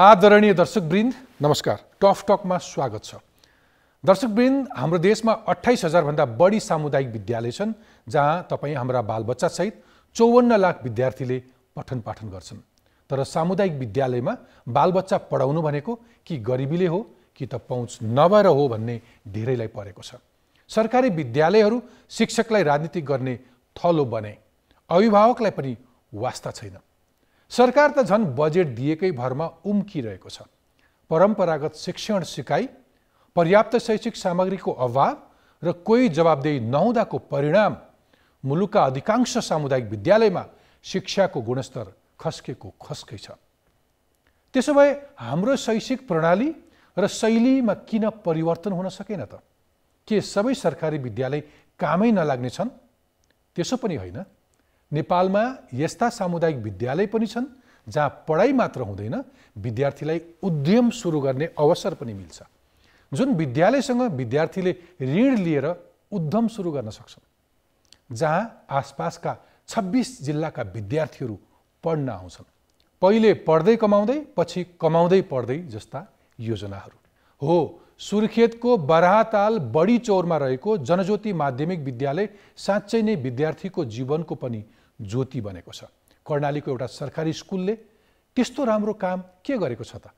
आदरणीय दर्शकवृन्द नमस्कार टफ टकमा स्वागत छ दर्शकवृन्द हाम्रो देशमा अठाइस हजारभन्दा बढी सामुदायिक विद्यालय छन् जहाँ तपाईँ हाम्रा बालबच्चासहित चौवन्न लाख विद्यार्थीले पठन पाठन गर्छन् तर सामुदायिक विद्यालयमा बालबच्चा पढाउनु भनेको कि गरिबीले हो कि त पहुँच नभएर हो भन्ने धेरैलाई परेको छ सरकारी विद्यालयहरू शिक्षकलाई राजनीति गर्ने थलो बने अभिभावकलाई पनि वास्ता छैन सरकार त झन् बजेट दिएकै भरमा उम्किरहेको छ परम्परागत शिक्षण सिकाइ पर्याप्त शैक्षिक सामग्रीको अभाव र कोही जवाबदेही नहुँदाको परिणाम मुलुकका अधिकांश सामुदायिक विद्यालयमा शिक्षाको गुणस्तर खस्केको खस्कै छ त्यसो भए हाम्रो शैक्षिक प्रणाली र शैलीमा किन परिवर्तन हुन सकेन त के सबै सरकारी विद्यालय कामै नलाग्ने छन् त्यसो पनि होइन नेपालमा यस्ता सामुदायिक विद्यालय पनि छन् जहाँ पढाइ मात्र हुँदैन विद्यार्थीलाई उद्यम सुरु गर्ने अवसर पनि मिल्छ जुन विद्यालयसँग विद्यार्थीले ऋण लिएर उद्यम सुरु गर्न सक्छन् जहाँ आसपासका छब्बिस जिल्लाका विद्यार्थीहरू पढ्न आउँछन् पहिले पढ्दै कमाउँदै पछि कमाउँदै पढ्दै जस्ता योजनाहरू हो सुर्खेतको बराहताल बढी चौरमा रहेको जनज्योति माध्यमिक विद्यालय साँच्चै नै विद्यार्थीको जीवनको पनि ज्योति बनेको छ कर्णालीको एउटा सरकारी स्कुलले त्यस्तो राम्रो काम के गरेको छ त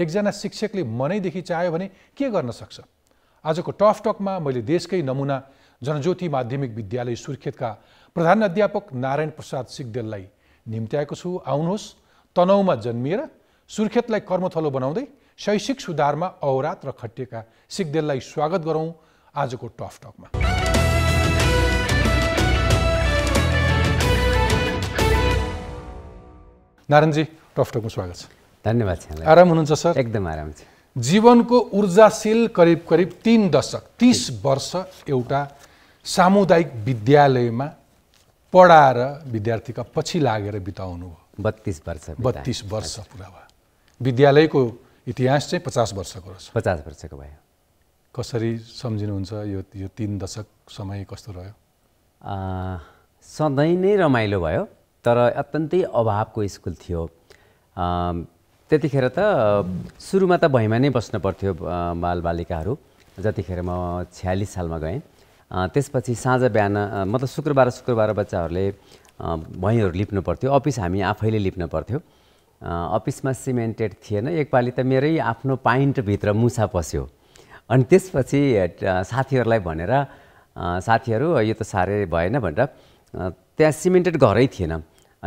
एकजना शिक्षकले मनैदेखि चाह्यो भने के गर्न सक्छ आजको टफ टकमा मैले देशकै नमुना जनज्योति माध्यमिक विद्यालय सुर्खेतका प्रधान अध्यापक नारायण प्रसाद सिग्देललाई निम्त्याएको छु आउनुहोस् तनाउमा जन्मिएर सुर्खेतलाई कर्मथलो बनाउँदै शैक्षिक सुधारमा औरात र खटिएका सिग्देललाई स्वागत गरौँ आजको टफ टकमा नारायणजी टफटकमा स्वागत छ धन्यवाद आराम हुनुहुन्छ सर एकदम आराम छ जीवनको ऊर्जाशील करिब करिब तिन दशक तिस वर्ष एउटा सामुदायिक विद्यालयमा पढाएर विद्यार्थीका पछि लागेर बिताउनु भयो बत्तिस वर्ष बत्तिस वर्ष पुरा भयो विद्यालयको इतिहास चाहिँ पचास वर्षको रहेछ पचास वर्षको भयो कसरी सम्झिनुहुन्छ यो यो तिन दशक समय कस्तो रह्यो सधैँ नै रमाइलो भयो तर अत्यन्तै अभावको स्कुल थियो त्यतिखेर त सुरुमा त भैमा नै बस्नु पर्थ्यो बालबालिकाहरू जतिखेर म छ्यालिस सालमा गएँ त्यसपछि साँझ बिहान मतलब शुक्रबार शुक्रबार बच्चाहरूले भैँहरू लिप्नु पर्थ्यो अफिस हामी आफैले लिप्नु पर्थ्यो अफिसमा सिमेन्टेड थिएन एकपालि त मेरै आफ्नो पाइन्टभित्र मुसा पस्यो अनि त्यसपछि साथीहरूलाई भनेर साथीहरू यो त साह्रै भएन भनेर त्यहाँ सिमेन्टेड घरै थिएन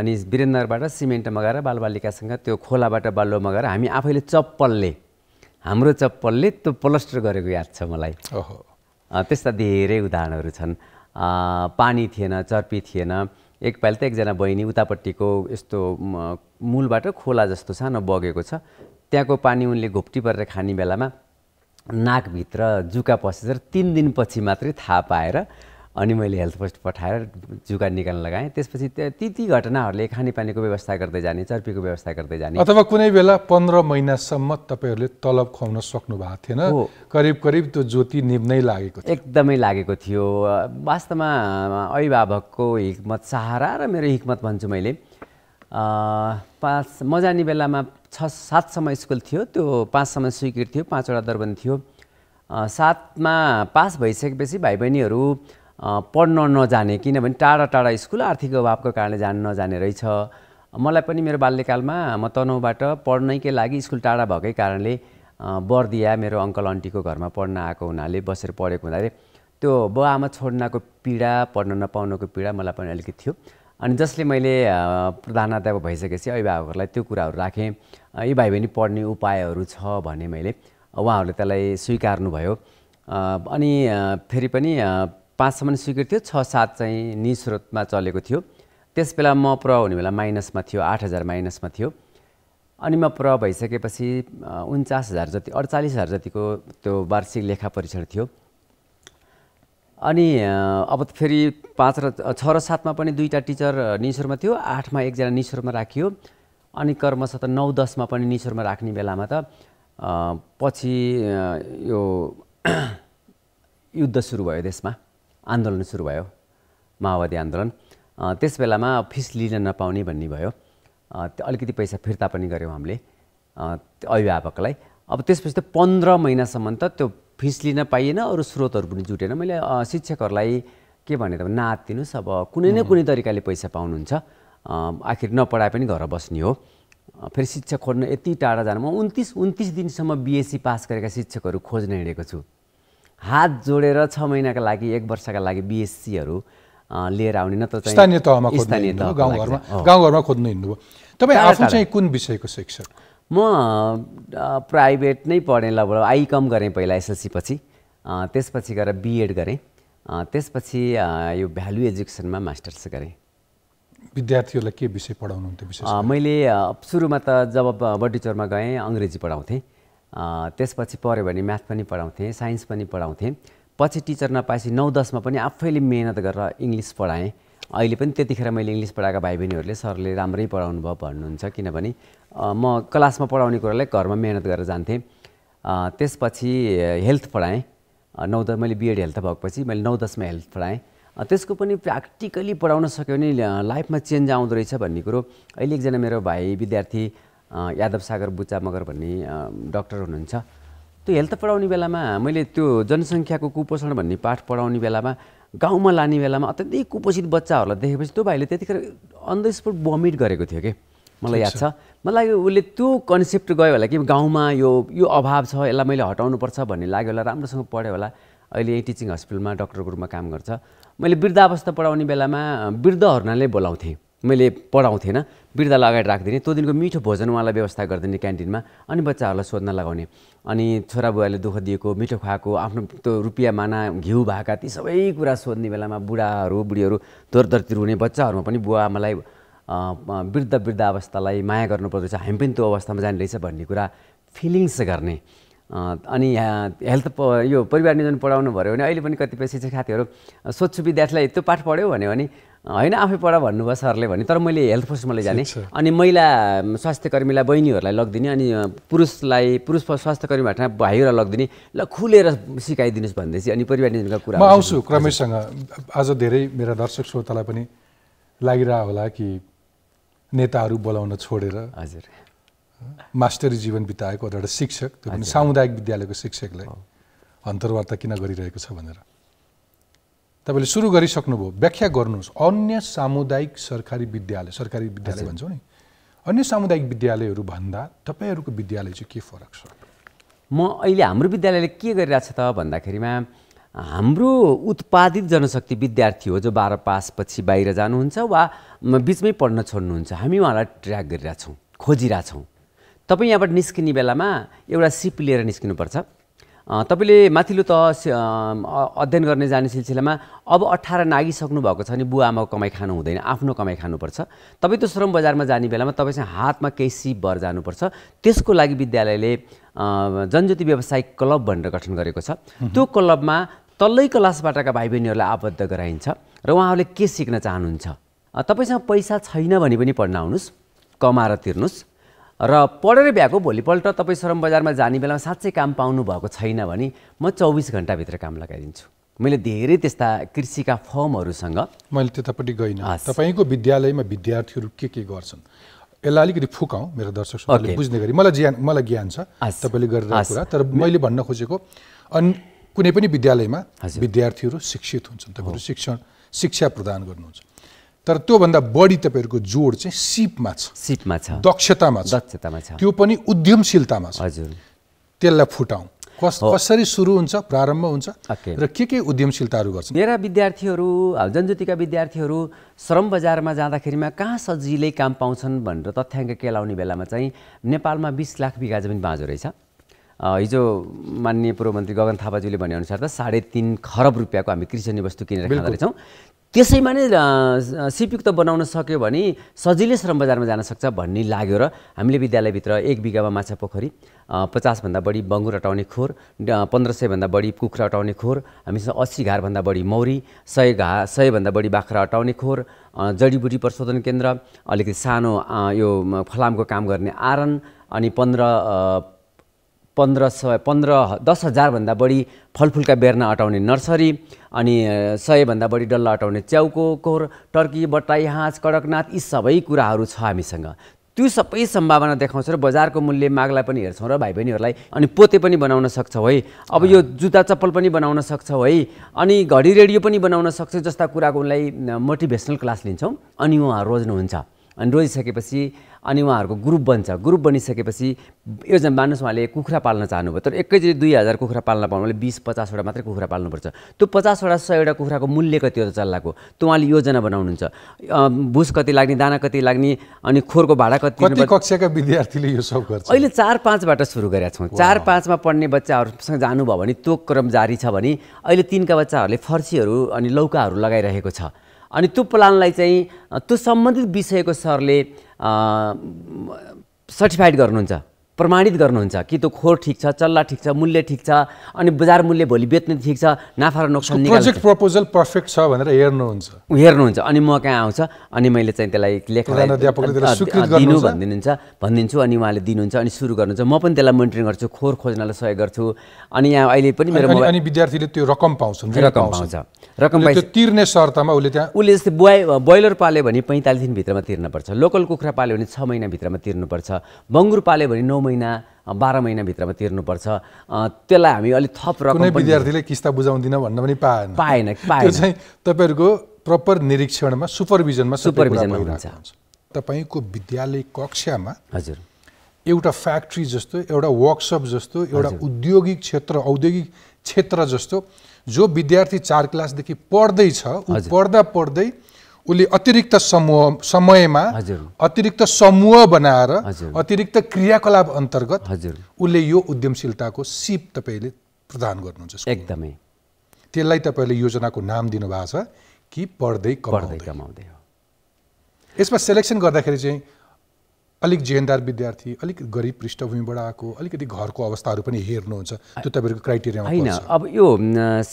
अनि वीरेन्द्रबाट सिमेन्ट मगाएर बालबालिकासँग त्यो खोलाबाट बालुवा मगाएर हामी आफैले चप्पलले हाम्रो चप्पलले त्यो प्लस्टर गरेको याद छ मलाई त्यस्ता धेरै उदाहरणहरू छन् पानी थिएन चर्पी थिएन एकपालि त एकजना बहिनी उतापट्टिको यस्तो मूलबाट खोला जस्तो सानो बगेको छ त्यहाँको पानी उनले घोप्टी परेर खाने बेलामा नाकभित्र जुका पसेर तिन दिनपछि मात्रै थाहा पाएर अनि मैले हेल्थ पोस्ट पठाएर जुगा निकाल्न लगाएँ त्यसपछि ती ती घटनाहरूले खानेपानीको व्यवस्था गर्दै जाने चर्पीको व्यवस्था गर्दै जाने अथवा कुनै बेला पन्ध्र महिनासम्म तपाईँहरूले तलब खुवाउन सक्नु भएको थिएन करिब करिब त्यो ज्योति निम्नै लागेको थियो एकदमै लागेको थियो वास्तवमा अभिभावकको हिक्मत सहारा र मेरो हिक्मत भन्छु मैले पाँच म जाने बेलामा छ सातसम्म स्कुल थियो त्यो पाँचसम्म स्वीकृत थियो पाँचवटा दर्बन थियो सातमा पास भइसकेपछि भाइ बहिनीहरू पढ्न नजाने किनभने टाढा टाढा स्कुल आर्थिक अभावको कारणले जान नजाने रहेछ मलाई पनि मेरो बाल्यकालमा म तनहुबाट पढ्नैकै लागि स्कुल टाढा भएकै कारणले बर्दिया मेरो अङ्कल अन्टीको घरमा पढ्न आएको हुनाले बसेर पढेको हुनाले त्यो बाउ आमा छोड्नको पीडा पढ्न नपाउनको पीडा मलाई पनि अलिकति थियो अनि जसले मैले प्रधानाध्यापक भइसकेपछि अभिभावकहरूलाई त्यो कुराहरू राखेँ यी भाइ बहिनी पढ्ने उपायहरू छ भने मैले उहाँहरूले त्यसलाई स्वीकार्नुभयो अनि फेरि पनि पाँचसम्म स्वीकृत थियो छ सात चाहिँ नि स्रोतमा चलेको थियो त्यस बेला म प्र हुने बेला माइनसमा थियो आठ हजार माइनसमा थियो अनि म प्र भइसकेपछि उन्चास हजार जति अडचालिस हजार जतिको त्यो वार्षिक लेखा परीक्षण थियो अनि अब फेरि पाँच र छ र सातमा पनि दुईवटा टिचर निश्वरमा थियो आठमा एकजना निश्वरमा राखियो अनि कर्मश त नौ दसमा पनि निश्वरमा राख्ने बेलामा त पछि यो युद्ध सुरु भयो देशमा आन्दोलन सुरु भयो माओवादी आन्दोलन त्यस बेलामा फिस लिन नपाउने भन्ने भयो अलिकति पैसा फिर्ता पनि गऱ्यौँ हामीले अभिभावकलाई अब त्यसपछि त पन्ध्र महिनासम्म त त्यो फिस लिन पाइएन अरू स्रोतहरू पनि जुटेन मैले शिक्षकहरूलाई के भने त नात दिनुहोस् अब कुनै न कुनै तरिकाले पैसा पाउनुहुन्छ आखिर नपढाए पनि घर बस्ने हो फेरि शिक्षक खोज्न यति टाढा जानु म उन्तिस उन्तिस दिनसम्म बिएससी e पास गरेका शिक्षकहरू खोज्न हिँडेको छु हात जोडेर छ महिनाका लागि एक वर्षका लागि बिएससीहरू लिएर आउने नत्र स्थानीय तहमा स्थानीय तह गाउँघरमा गाउँघरमा खोज्नु हिँड्नुभयो तपाईँ आफू चाहिँ कुन विषयको शिक्षक म प्राइभेट नै पढेँ लगभग आइकम गरेँ पहिला एसएलसी पछि त्यसपछि गएर बिएड गरेँ त्यसपछि यो भ्यालु एजुकेसनमा मास्टर्स गरेँ विद्यार्थीहरूलाई के विषय पढाउनुहुन्थ्यो मैले सुरुमा त जब बडुचोरमा गएँ अङ्ग्रेजी पढाउँथेँ त्यसपछि पऱ्यो भने म्याथ पनि पढाउँथेँ साइन्स पनि पढाउँथेँ पछि टिचर नपाएपछि नौ दसमा पनि आफैले मिहिनेत गरेर इङ्ग्लिस पढाएँ अहिले पनि त्यतिखेर मैले इङ्ग्लिस पढाएको भाइ बहिनीहरूले सरले राम्रै पढाउनु भयो भन्नुहुन्छ किनभने म क्लासमा पढाउने कुरालाई घरमा मिहिनेत गरेर जान्थेँ त्यसपछि हेल्थ पढाएँ नौ दस मैले बिएड हेल्थ भएपछि मैले नौ दसमा हेल्थ पढाएँ त्यसको पनि प्र्याक्टिकली पढाउन सक्यो भने लाइफमा चेन्ज आउँदो रहेछ भन्ने कुरो अहिले एकजना मेरो भाइ विद्यार्थी यादव सागर बुच्चा मगर भन्ने डक्टर हुनुहुन्छ त्यो हेल्थ पढाउने बेलामा मैले त्यो जनसङ्ख्याको कुपोषण भन्ने पाठ पढाउने बेलामा गाउँमा लाने बेलामा अत्यन्तै कुपोषित बच्चाहरूलाई देखेपछि त्यो भाइले त्यतिखेर अन द स्पोट भमिट गरेको थियो कि मलाई याद छ मलाई लाग्यो उसले त्यो कन्सेप्ट गयो होला कि गाउँमा यो यो अभाव छ यसलाई मैले हटाउनुपर्छ भन्ने लाग्यो होला राम्रोसँग पढ्यो होला अहिले यही टिचिङ हस्पिटलमा डक्टरको रूपमा काम गर्छ मैले वृद्धावस्था पढाउने बेलामा वृद्धहरूले बोलाउँथेँ मैले पढाउँथेन वृद्धलाई अगाडि राखिदिने त्यो दिनको मिठो भोजन उहाँलाई व्यवस्था गरिदिने क्यान्टिनमा अनि बच्चाहरूलाई सोध्न लगाउने अनि छोराबुवाले दुःख दिएको मिठो खुवाएको आफ्नो त्यो रुपियाँ माना घिउ भाका ती सबै कुरा सोध्ने बेलामा बुढाहरू बुढीहरू दोरदरतिर हुने बच्चाहरूमा पनि बुवा आमालाई वृद्ध वृद्ध अवस्थालाई माया रहेछ हामी पनि त्यो अवस्थामा जाने रहेछ भन्ने कुरा फिलिङ्स गर्ने अनि हेल्थ प यो परिवार नियोजन पढाउनु भयो भने अहिले पनि कतिपय साथीहरू स्वच्छ विद्यार्थीलाई त्यो पाठ पढ्यो भन्यो भने होइन आफै पढ भन्नुभयो सरले भने तर मैले हेल्थ मैले जाने अनि महिला स्वास्थ्य कर्मीलाई बहिनीहरूलाई लगिदिने अनि पुरुषलाई पुरुष स्वास्थ्य कर्मी भाइहरूलाई लगिदिने ल खुलेर सिकाइदिनुहोस् भन्दैछ अनि परिवार नियोजनका कुरा म आउँछु क्रमैसँग आज धेरै मेरा दर्शक श्रोतालाई पनि लागिरहेको होला कि नेताहरू बोलाउन छोडेर हजुर मास्टरी जीवन बिताएको एउटा शिक्षक त्यो पनि सामुदायिक विद्यालयको शिक्षकलाई अन्तर्वार्ता किन गरिरहेको छ भनेर तपाईँले सुरु गरिसक्नुभयो व्याख्या गर्नुहोस् अन्य सामुदायिक सरकारी विद्यालय सरकारी विद्यालय भन्छौँ नि अन्य सामुदायिक विद्यालयहरू भन्दा तपाईँहरूको विद्यालय चाहिँ के फरक छ म अहिले हाम्रो विद्यालयले के गरिरहेछ त भन्दाखेरिमा हाम्रो उत्पादित जनशक्ति विद्यार्थी हो जो बाह्र पछि बाहिर जानुहुन्छ वा बिचमै पढ्न छोड्नुहुन्छ हामी उहाँलाई ट्र्याक गरिरहेछौँ खोजिरहेछौँ तपाईँ यहाँबाट निस्किने बेलामा एउटा सिप लिएर निस्किनुपर्छ तपाईँले माथिल्लो तह अध्ययन गर्ने जाने सिलसिलामा अब अठार नागिसक्नु भएको छ भने बुवा आमाको कमाइ खानु हुँदैन आफ्नो कमाइ खानुपर्छ तपाईँ त्यो श्रम बजारमा जाने बेलामा तपाईँसँग हातमा केही सिप भएर जानुपर्छ त्यसको लागि विद्यालयले जनज्योति व्यवसायिक क्लब भनेर गठन गरेको छ त्यो क्लबमा तल्लै क्लासबाटका भाइ बहिनीहरूलाई आबद्ध गराइन्छ र उहाँहरूले के सिक्न चाहनुहुन्छ तपाईँसँग पैसा छैन भने पनि पढ्न आउनुहोस् कमाएर तिर्नुहोस् र पढेर भ्याएको भोलिपल्ट तपाईँ श्रम बजारमा जाने बेलामा साँच्चै काम पाउनु भएको छैन भने म चौबिस घन्टाभित्र काम लगाइदिन्छु मैले धेरै त्यस्ता कृषिका फर्महरूसँग मैले त्यतापट्टि गइनँ तपाईँको विद्यालयमा विद्यार्थीहरू के के गर्छन् यसलाई अलिकति फुकाउँ मेरो दर्शक okay. बुझ्ने गरी मलाई ज्ञान मलाई ज्ञान छ तपाईँले गरेर कुरा तर मैले भन्न खोजेको अनि कुनै पनि विद्यालयमा विद्यार्थीहरू शिक्षित हुन्छन् तपाईँहरू शिक्षण शिक्षा प्रदान गर्नुहुन्छ तर त्योभन्दा बढी तपाईँहरूको जोड चाहिँ सिपमा छ सिपमा छ दक्षतामा छ दक्षतामा छ त्यो पनि उद्यमशीलतामा छ हजुर त्यसलाई फुटाउँ कस कसरी सुरु हुन्छ प्रारम्भ हुन्छ र के के उद्यमशीलताहरू गर्छ मेरा विद्यार्थीहरू जनज्योतिका विद्यार्थीहरू श्रम बजारमा जाँदाखेरिमा कहाँ सजिलै काम पाउँछन् भनेर तथ्याङ्क केलाउने बेलामा चाहिँ नेपालमा बिस लाख बिघा जमिन बाँझो रहेछ हिजो माननीय पूर्व मन्त्री गगन थापाज्यूले भनेअनुसार त साढे तिन खरब रुपियाँको हामी कृषि वस्तु किनेर खाँदो रहेछौँ त्यसैमा नै सिपयुक्त बनाउन सक्यो भने सजिलै श्रम बजारमा जान सक्छ भन्ने लाग्यो र हामीले विद्यालयभित्र एक बिघामा माछा पोखरी पचासभन्दा बढी बङ्गुर अटाउने खोर पन्ध्र सयभन्दा बढी कुखुरा अटाउने खोर हामीसँग अस्सी घारभन्दा बढी मौरी सय घा सयभन्दा बढी बाख्रा अटाउने खोर जडीबुटी प्रशोधन केन्द्र अलिकति सानो यो फलामको काम गर्ने आरन अनि पन्ध्र पन्ध्र सय पन्ध्र दस हजारभन्दा बढी फलफुलका बेर्ना अटाउने नर्सरी अनि सयभन्दा बढी डल्ला अटाउने च्याउको कोर टर्की बट्टाई हाँस कडकनाथ यी सबै कुराहरू छ हामीसँग त्यो सबै सम्भावना देखाउँछ र बजारको मूल्य मागलाई पनि हेर्छौँ र भाइ बहिनीहरूलाई अनि पोते पनि बनाउन सक्छौ है अब यो जुत्ता चप्पल पनि बनाउन सक्छौ है अनि घडी रेडियो पनि बनाउन सक्छौ जस्ता कुराको उनलाई मोटिभेसनल क्लास लिन्छौँ अनि उहाँ रोज्नुहुन्छ अनि रोजिसकेपछि अनि उहाँहरूको ग्रुप बन्छ ग्रुप बनिसकेपछि योजना मान्नुहोस् उहाँले कुखुरा पाल्न चाहनुभयो तर एकैचोटि दुई हजार कुखुरा पाल्न उहाँले बिस पचासवटा मात्रै कुखुरा पाल्नुपर्छ त्यो पचासवटा सयवटा कुखुराको मूल्य कति हो त चल्लाको त्यो उहाँले योजना बनाउनुहुन्छ भुस कति लाग्ने दाना कति लाग्ने अनि खोरको भाडा कति कक्षाका विद्यार्थीले यो सब गर्छ अहिले चार पाँचबाट सुरु गरेका छौँ चार पाँचमा पढ्ने बच्चाहरूसँग जानुभयो भने त्यो क्रम जारी छ भने अहिले तिनका बच्चाहरूले फर्सीहरू अनि लौकाहरू लगाइरहेको छ अनि त्यो प्लानलाई चाहिँ त्यो सम्बन्धित विषयको सरले सर्टिफाइड गर्नुहुन्छ प्रमाणित गर्नुहुन्छ कि त्यो खोर ठिक छ चल्ला ठिक छ मूल्य ठिक छ अनि बजार मूल्य भोलि बेच्ने ठिक छ नाफा र नोक्सान प्रोजेक्ट प्रपोजल पर्फेक्ट छ भनेर हेर्नुहुन्छ हेर्नुहुन्छ अनि म कहाँ आउँछ अनि मैले चाहिँ त्यसलाई लेखलाई दिनु भनिदिनुहुन्छ भनिदिन्छु अनि उहाँले दिनुहुन्छ अनि सुरु गर्नुहुन्छ म पनि त्यसलाई मोनिटरिङ गर्छु खोर खोज्नलाई सहयोग गर्छु अनि यहाँ अहिले पनि मेरो अनि विद्यार्थीले त्यो रकम पाउँछ रकम पाउँछ रकम तिर्ने शर्तमा उसले त्यहाँ उसले जस्तै बोय ब्रोइलर पाल्यो भने पैँतालिस दिनभित्रमा तिर्नुपर्छ लोकल कुखुरा पाल्यो भने छ महिनाभित्रमा तिर्नुपर्छ बङ्गुर पाल्यो भने नौ महिना बाह्र महिनाभित्रमा तिर्नुपर्छ त्यसलाई हामी अलिक थप रकम विद्यार्थीले किस्ता बुझाउँदिन भन्न पनि पाएन पाएन पाएन चाहिँ तपाईँहरूको प्रपर निरीक्षणमा सुपरभिजनमा सुपरभिजनमा हुन्छ तपाईँको विद्यालय कक्षामा हजुर एउटा फ्याक्ट्री जस्तो एउटा वर्कसप जस्तो एउटा उद्योगिक क्षेत्र औद्योगिक क्षेत्र जस्तो जो विद्यार्थी चार क्लासदेखि पढ्दैछ पढ्दा पढ्दै उसले अतिरिक्त समूह समयमा अतिरिक्त समूह बनाएर अतिरिक्त क्रियाकलाप अन्तर्गत उसले यो उद्यमशीलताको सिप तपाईँले प्रदान गर्नुहुन्छ एकदमै त्यसलाई तपाईँले योजनाको नाम दिनुभएको छ कि पढ्दै पढ्दै कमाउँदै हो यसमा सेलेक्सन गर्दाखेरि चाहिँ अलिक जेनदार विद्यार्थी अलिक गरिब पृष्ठभूमिबाट आएको अलिकति घरको अवस्थाहरू पनि हेर्नुहुन्छ त्यो तपाईँहरूको क्राइटेरिया होइन अब यो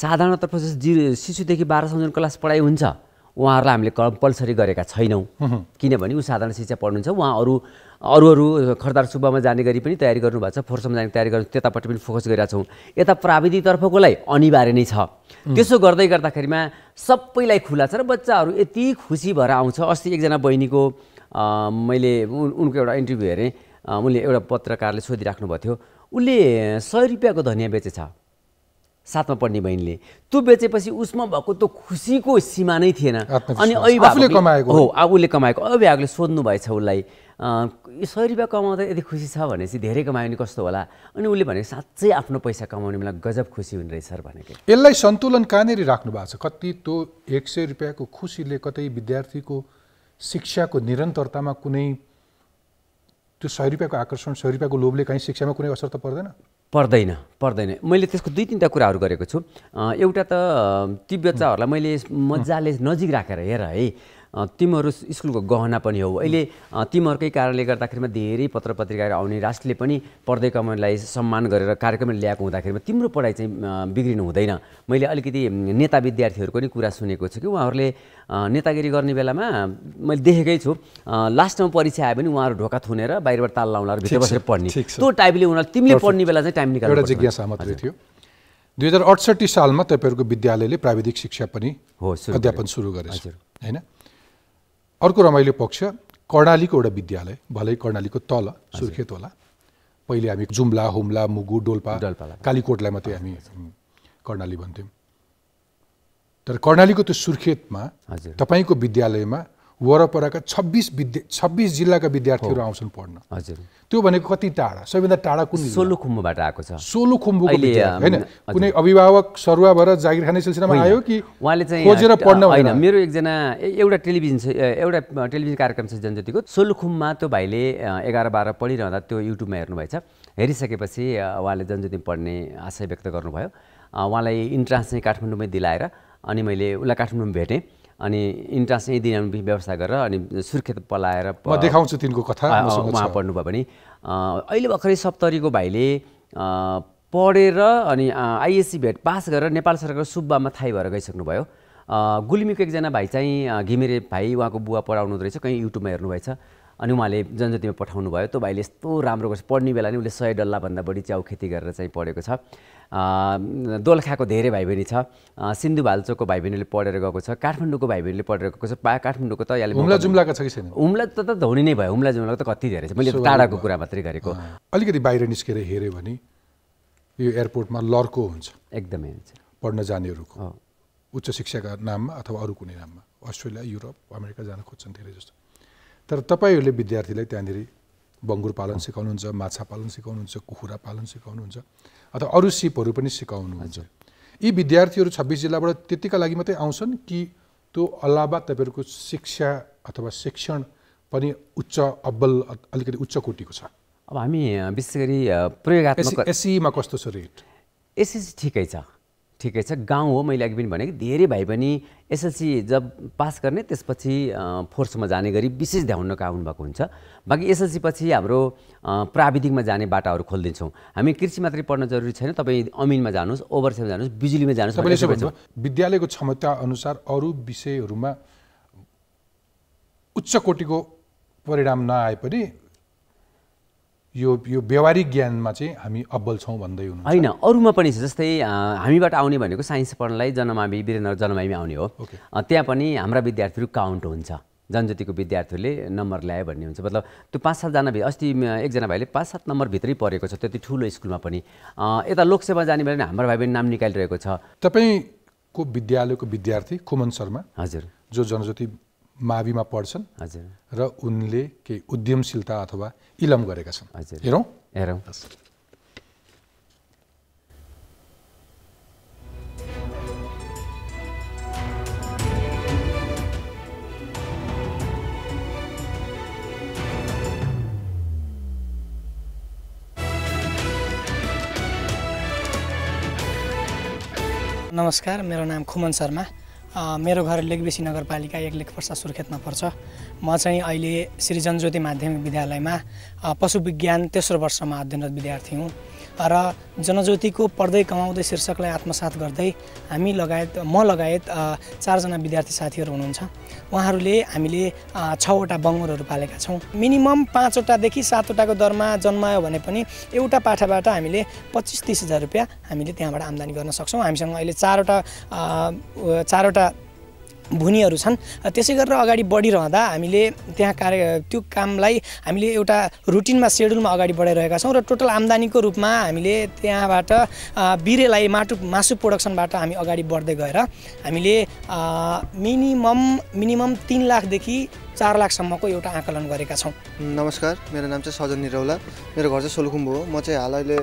साधारणतर्फ जस्तो जिरो शिशुदेखि बाह्रसम्म क्लास पढाइ हुन्छ उहाँहरूलाई हामीले कम्पलसरी गरेका छैनौँ किनभने ऊ साधारण शिक्षा पढ्नुहुन्छ उहाँ अरू अरू अरू खरदार सुब्बामा जाने गरी पनि तयारी गर्नुभएको छ फोर्समा जाने तयारी गर्नु त्यतापट्टि पनि फोकस गरिरहेको छौँ यता प्राविधिकतर्फकोलाई अनिवार्य नै छ त्यसो गर्दै गर्दाखेरिमा सबैलाई खुला छ र बच्चाहरू यति खुसी भएर आउँछ अस्ति एकजना बहिनीको मैले उनको एउटा इन्टरभ्यू हेरेँ उनले एउटा पत्रकारले सोधिराख्नु भएको थियो उसले सय रुपियाँको धनियाँ बेचेछ साथमा पढ्ने बहिनीले त्यो बेचेपछि उसमा भएको त्यो खुसीको सीमा नै थिएन अनि अहिले कमाएको हो उसले कमाएको अभिभावकले सोध्नु भएछ उसलाई सय रुपियाँ कमाउँदा यदि खुसी छ भने चाहिँ धेरै कमायो भने कस्तो होला अनि उसले भने साँच्चै आफ्नो पैसा कमाउने बेला गजब खुसी हुने रहेछ सर भनेको यसलाई सन्तुलन कहाँनिर राख्नु भएको छ कति त्यो एक सय रुपियाँको खुसीले कतै विद्यार्थीको शिक्षाको निरन्तरतामा कुनै त्यो सय रुपियाँको आकर्षण सय रुपियाँको लोभले काहीँ शिक्षामा कुनै असर त पर्दैन पर्दैन पर्दैन मैले त्यसको दुई तिनवटा कुराहरू गरेको छु एउटा त ती बच्चाहरूलाई मैले मजाले नजिक राखेर हेर है तिमीहरू स्कुलको गहना पनि हो अहिले तिमीहरूकै कारणले गर्दाखेरिमा धेरै पत्र पत्रिकाहरू आउने राष्ट्रले पनि पढ्दै कमलाई सम्मान गरेर कार्यक्रम ल्याएको हुँदाखेरिमा तिम्रो पढाइ चाहिँ बिग्रिनु हुँदैन मैले अलिकति नेता विद्यार्थीहरूको नि कुरा सुनेको छु कि उहाँहरूले नेतागिरी गर्ने बेलामा मैले देखेकै छु लास्टमा परीक्षा आयो भने उहाँहरू ढोका थुनेर बाहिरबाट ताल लाउन भित्र बसेर पढ्ने त्यो टाइपले उनीहरू तिमीले पढ्ने बेला चाहिँ टाइम निकाल्नु एउटा जिज्ञासा मात्रै थियो दुई हजार अडसट्ठी सालमा तपाईँहरूको विद्यालयले प्राविधिक शिक्षा पनि हो अध्यापन सुरु गरेछ होइन अर्को रमाइलो पक्ष कर्णालीको एउटा विद्यालय भलै कर्णालीको तल सुर्खेत होला पहिले हामी जुम्ला हुम्ला मुगु डोल्पा कालीकोटलाई मात्रै हामी कर्णाली भन्थ्यौँ तर कर्णालीको त्यो सुर्खेतमा तपाईँको विद्यालयमा वरपरका छब्बिस विद्या छब्बिस जिल्लाका विद्यार्थीहरू आउँछन् पढ्न हजुर त्यो भनेको कति टाढा सबैभन्दा टाढा कुन सोलुखुम्बुबाट आएको छ सोलुखुम्बु होइन कुनै अभिभावक सरुवा भएर जागिर खाने सिलसिलामा आयो कि उहाँले चाहिँ खोजेर पढ्न होइन मेरो एकजना एउटा टेलिभिजन छ एउटा टेलिभिजन कार्यक्रम छ जनजातिको सोलुखुम्बुमा त्यो भाइले एघार बाह्र पढिरहँदा त्यो युट्युबमा हेर्नुभएछ हेरिसकेपछि उहाँले जनजाति पढ्ने आशय व्यक्त गर्नुभयो उहाँलाई इन्ट्रान्स चाहिँ काठमाडौँमै दिलाएर अनि मैले उसलाई काठमाडौँमा भेटेँ अनि इन्ट्रान्स यहीँ दिने व्यवस्था गरेर अनि सुर्खेत पलाएर देखाउँछु तिनको कथा उहाँ पढ्नुभयो भने अहिले भर्खरै सप्तरीको भाइले पढेर अनि आइएससी भेट पास गरेर नेपाल सरकारको सुब्बामा थाहै भएर गइसक्नुभयो गुल्मीको एकजना भाइ चाहिँ घिमिरे भाइ उहाँको बुवा पढाउनु हुँदो रहेछ कहीँ युट्युबमा हेर्नुभएछ अनि उहाँले जनजातिमा पठाउनु भयो त्यो भाइले यस्तो राम्रो गर्छ पढ्ने बेला नि उसले सय डल्लाभन्दा बढी च्याउ खेती गरेर चाहिँ पढेको छ दोलखाको धेरै भाइ बहिनी छ सिन्धुभाल्चोको भाइ बहिनीले पढेर गएको छ काठमाडौँको भाइ बहिनीले पढेर गएको छ पा काठमाडौँको त अहिले हुम्ला जुम्लाको छ कि छैन हुम्ला त त नै भयो हुम्ला जुम्लाको त कति धेरै छ मैले टाढाको कुरा मात्रै गरेको अलिकति बाहिर निस्केर हेऱ्यो भने यो एयरपोर्टमा लर्को हुन्छ एकदमै हुन्छ पढ्न जानेहरूको उच्च शिक्षाका नाममा अथवा अरू कुनै नाममा अस्ट्रेलिया युरोप अमेरिका जान खोज्छन् धेरै जस्तो तर तपाईँहरूले विद्यार्थीलाई त्यहाँनिर बङ्गुर पालन सिकाउनुहुन्छ माछा पालन सिकाउनुहुन्छ कुखुरा पालन सिकाउनुहुन्छ अथवा अरू सिपहरू पनि सिकाउनुहुन्छ यी विद्यार्थीहरू छब्बिस जिल्लाबाट त्यतिका लागि मात्रै आउँछन् कि त्यो अलावा तपाईँहरूको शिक्षा अथवा शिक्षण पनि उच्च अब्बल अलिकति उच्च कोटिको छ अब हामी विशेष गरी एसीमा कस्तो छ रेट एसएससी ठिकै छ ठिकै छ गाउँ हो मैले अघि पनि भनेको धेरै भाइ पनि एसएलसी जब पास गर्ने त्यसपछि फोर्समा जाने गरी विशेष ध्यान आउनुभएको हुन्छ बाँकी एसएलसी पछि हाम्रो प्राविधिकमा जाने बाटाहरू खोलिदिन्छौँ हामी कृषि मात्रै पढ्न जरुरी छैन तपाईँ अमिनमा जानुहोस् ओभरसेमा जानुहोस् बिजुलीमा जानुहोस् विद्यालयको क्षमता अनुसार अरू विषयहरूमा उच्च कोटिको परिणाम नआए पनि यो यो व्यवहारिक ज्ञानमा चाहिँ हामी अब्बल छौँ भन्दै हुनु होइन अरूमा पनि छ जस्तै हामीबाट आउने भनेको साइन्स पढ्नलाई जनमावि वीरेन्द्र जनमावि आउने हो त्यहाँ पनि हाम्रा विद्यार्थीहरू काउन्ट हुन्छ जनज्योतिको विद्यार्थीहरूले नम्बर ल्यायो भन्ने हुन्छ मतलब त्यो पाँच सातजना अस्ति एकजना भाइले पाँच सात नम्बरभित्रै परेको छ त्यति ठुलो स्कुलमा पनि यता लोकसेवा जाने भने हाम्रो भाइ पनि नाम निकालिरहेको छ तपाईँको विद्यालयको विद्यार्थी कुमन शर्मा हजुर जो जनज्योति माविमा पढ्छन् र उनले केही उद्यमशीलता अथवा इलम गरेका छन् हेरौँ हेरौँ नमस्कार मेरो नाम खुमन शर्मा मेरो घर लेखबेसी नगरपालिका एक लेख पर्सा सुर्खेतमा पर्छ म चाहिँ अहिले श्री जनज्योति माध्यमिक विद्यालयमा पशु विज्ञान तेस्रो वर्षमा अध्ययनरत विद्यार्थी हुँ र जनज्योतिको पढ्दै कमाउँदै शीर्षकलाई आत्मसात गर्दै हामी लगायत म लगायत चारजना विद्यार्थी साथीहरू हुनुहुन्छ उहाँहरूले हामीले छवटा बङ्गुरहरू पालेका छौँ मिनिमम पाँचवटादेखि सातवटाको दरमा जन्मायो भने पनि एउटा पाठाबाट हामीले पच्चिस तिस हजार रुपियाँ हामीले त्यहाँबाट आम्दानी गर्न सक्छौँ हामीसँग अहिले चारवटा चारवटा भुनीहरू छन् त्यसै गरेर अगाडि बढिरहँदा हामीले त्यहाँ कार्य त्यो कामलाई हामीले एउटा रुटिनमा सेड्युलमा अगाडि बढाइरहेका छौँ र टोटल आम्दानीको रूपमा हामीले त्यहाँबाट बिरेलाई माटु मासु प्रोडक्सनबाट हामी अगाडि बढ्दै गएर हामीले मिनिमम मिनिमम तिन लाखदेखि चार लाखसम्मको एउटा आकलन गरेका छौँ नमस्कार मेरो नाम चाहिँ सजन निरौला मेरो घर चाहिँ सोलुखुम्बु हो म चाहिँ हाल अहिले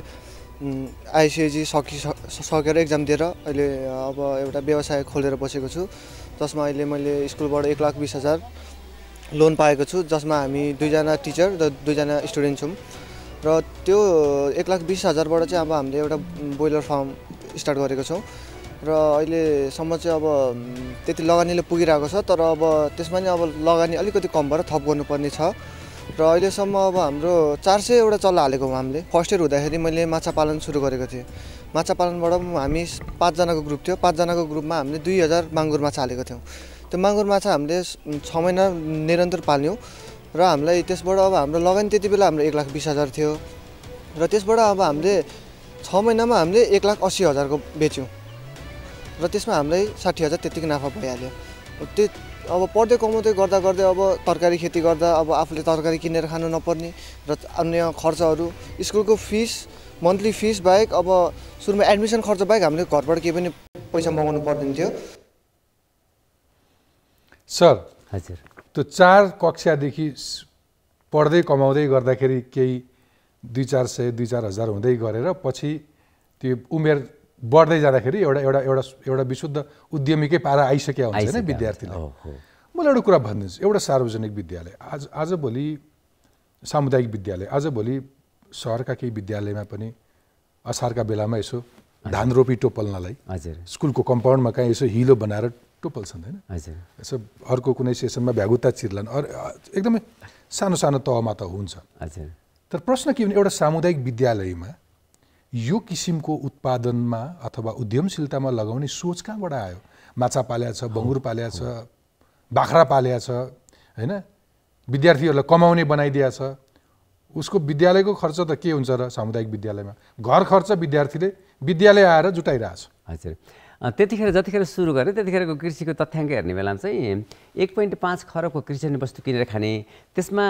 आइसिएजी सकि सकेर एक्जाम दिएर अहिले अब एउटा व्यवसाय खोलेर बसेको छु जसमा अहिले मैले स्कुलबाट एक लाख बिस हजार लोन पाएको छु जसमा हामी दुईजना टिचर र दुईजना स्टुडेन्ट छौँ र त्यो एक लाख बिस हजारबाट चाहिँ अब हामीले एउटा ब्रोइलर फार्म स्टार्ट गरेको छौँ र अहिलेसम्म चाहिँ अब त्यति लगानीले पुगिरहेको छ तर अब त्यसमा नि अब लगानी अलिकति कम भएर थप गर्नुपर्ने छ र अहिलेसम्म अब हाम्रो चार सयवटा चल्ला हालेको हो हामीले फर्स्ट इयर हुँदाखेरि मैले माछा पालन सुरु गरेको थिएँ माछा पालनबाट हामी पाँचजनाको ग्रुप थियो पाँचजनाको ग्रुपमा हामीले दुई हजार माङ्गुर माछा हालेको थियौँ त्यो माङ्गुर माछा हामीले छ महिना निरन्तर पाल्यौँ र हामीलाई त्यसबाट अब हाम्रो लगानी त्यति बेला हाम्रो एक लाख बिस हजार थियो र त्यसबाट अब हामीले छ महिनामा हामीले एक लाख अस्सी हजारको बेच्यौँ र त्यसमा हामीलाई साठी हजार त्यत्तिकै नाफा भइहाल्यो त्यो अब पढ्दै कमाउँदै गर्दा गर्दै अब तरकारी खेती गर्दा अब आफूले तरकारी किनेर खानु नपर्ने र अन्य खर्चहरू स्कुलको फिस मन्थली फिस बाहेक अब सुरुमा एडमिसन खर्च बाहेक हामीले घरबाट केही पनि पैसा मगाउनु पर्दैन थियो सर हजुर त्यो चार कक्षादेखि पढ्दै कमाउँदै गर्दाखेरि केही दुई चार सय दुई चार हजार हुँदै गरेर पछि त्यो उमेर बढ्दै जाँदाखेरि एउटा एउटा एउटा एउटा विशुद्ध उद्यमीकै पारा आइसकेका हुन्छ होइन विद्यार्थीलाई मलाई एउटा कुरा भनिदिन्छु एउटा सार्वजनिक विद्यालय आज आजभोलि सामुदायिक विद्यालय आजभोलि सहरका केही विद्यालयमा पनि असारका बेलामा यसो धान रोपी टोपल्नलाई हजुर स्कुलको कम्पाउन्डमा कहीँ यसो हिलो बनाएर टोपल्छन् होइन हजुर यसो अर्को कुनै सेसनमा भ्यागुता चिर्लान् अरू एकदमै सानो सानो तहमा त हुन्छ हजुर तर प्रश्न के भने एउटा सामुदायिक विद्यालयमा यो किसिमको उत्पादनमा अथवा उद्यमशीलतामा लगाउने सोच कहाँबाट आयो माछा पाल्या छ बङ्गुर पाल्या छ बाख्रा पाल्या छ होइन विद्यार्थीहरूलाई कमाउने बनाइदिया छ उसको विद्यालयको खर्च त के हुन्छ र सामुदायिक विद्यालयमा घर खर्च विद्यार्थीले विद्यालय आएर जुटाइरहेछ हजुर त्यतिखेर जतिखेर सुरु गरेँ त्यतिखेरको कृषिको तथ्याङ्क हेर्ने बेलामा चाहिँ एक पोइन्ट पाँच खरबको कृषि वस्तु किनेर खाने त्यसमा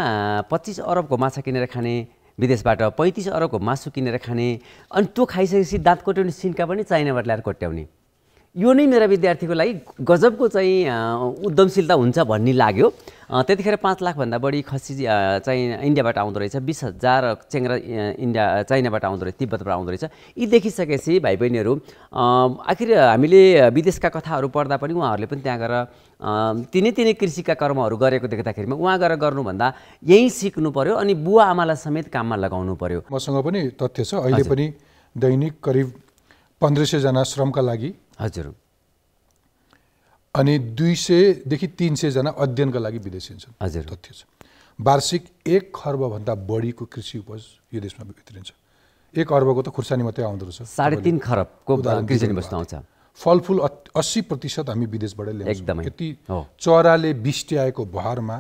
पच्चिस अरबको माछा किनेर खाने विदेशबाट पैँतिस अरबको मासु किनेर खाने अनि त्यो खाइसकेपछि दाँत कोट्याउने सिन्का पनि चाइनाबाट ल्याएर कोट्याउने यो नै मेरा विद्यार्थीको लागि गजबको चाहिँ उद्यमशीलता हुन्छ भन्ने लाग्यो त्यतिखेर पाँच लाखभन्दा बढी खसी चाहिँ इन्डियाबाट आउँदो रहेछ बिस हजार चेङ्रा इन्डिया चाइनाबाट आउँदो रहेछ तिब्बतबाट आउँदो रहेछ यी देखिसकेपछि भाइ बहिनीहरू आखिर हामीले विदेशका कथाहरू पढ्दा पनि उहाँहरूले पनि त्यहाँ गएर तिनै तिनै कृषिका कर्महरू गरेको देख्दाखेरिमा उहाँ गएर गर्नुभन्दा यहीँ सिक्नु पऱ्यो अनि बुवा आमालाई समेत काममा लगाउनु पऱ्यो मसँग पनि तथ्य छ अहिले पनि दैनिक करिब पन्ध्र सयजना श्रमका लागि हजुर अनि दुई सयदेखि तिन सयजना अध्ययनका लागि विदेशी हुन्छन् हजुर तथ्य छ वार्षिक एक खर्बभन्दा बढीको कृषि उपज यो देशमा भित्रिन्छ एक अर्बको त खुर्सानी मात्रै आउँदो रहेछ साढे तिन खरबको आउँछ फलफुल अस्सी प्रतिशत हामी विदेशबाट ल्याउँछौँ त्यति चराले बिस्ट्याएको भरमा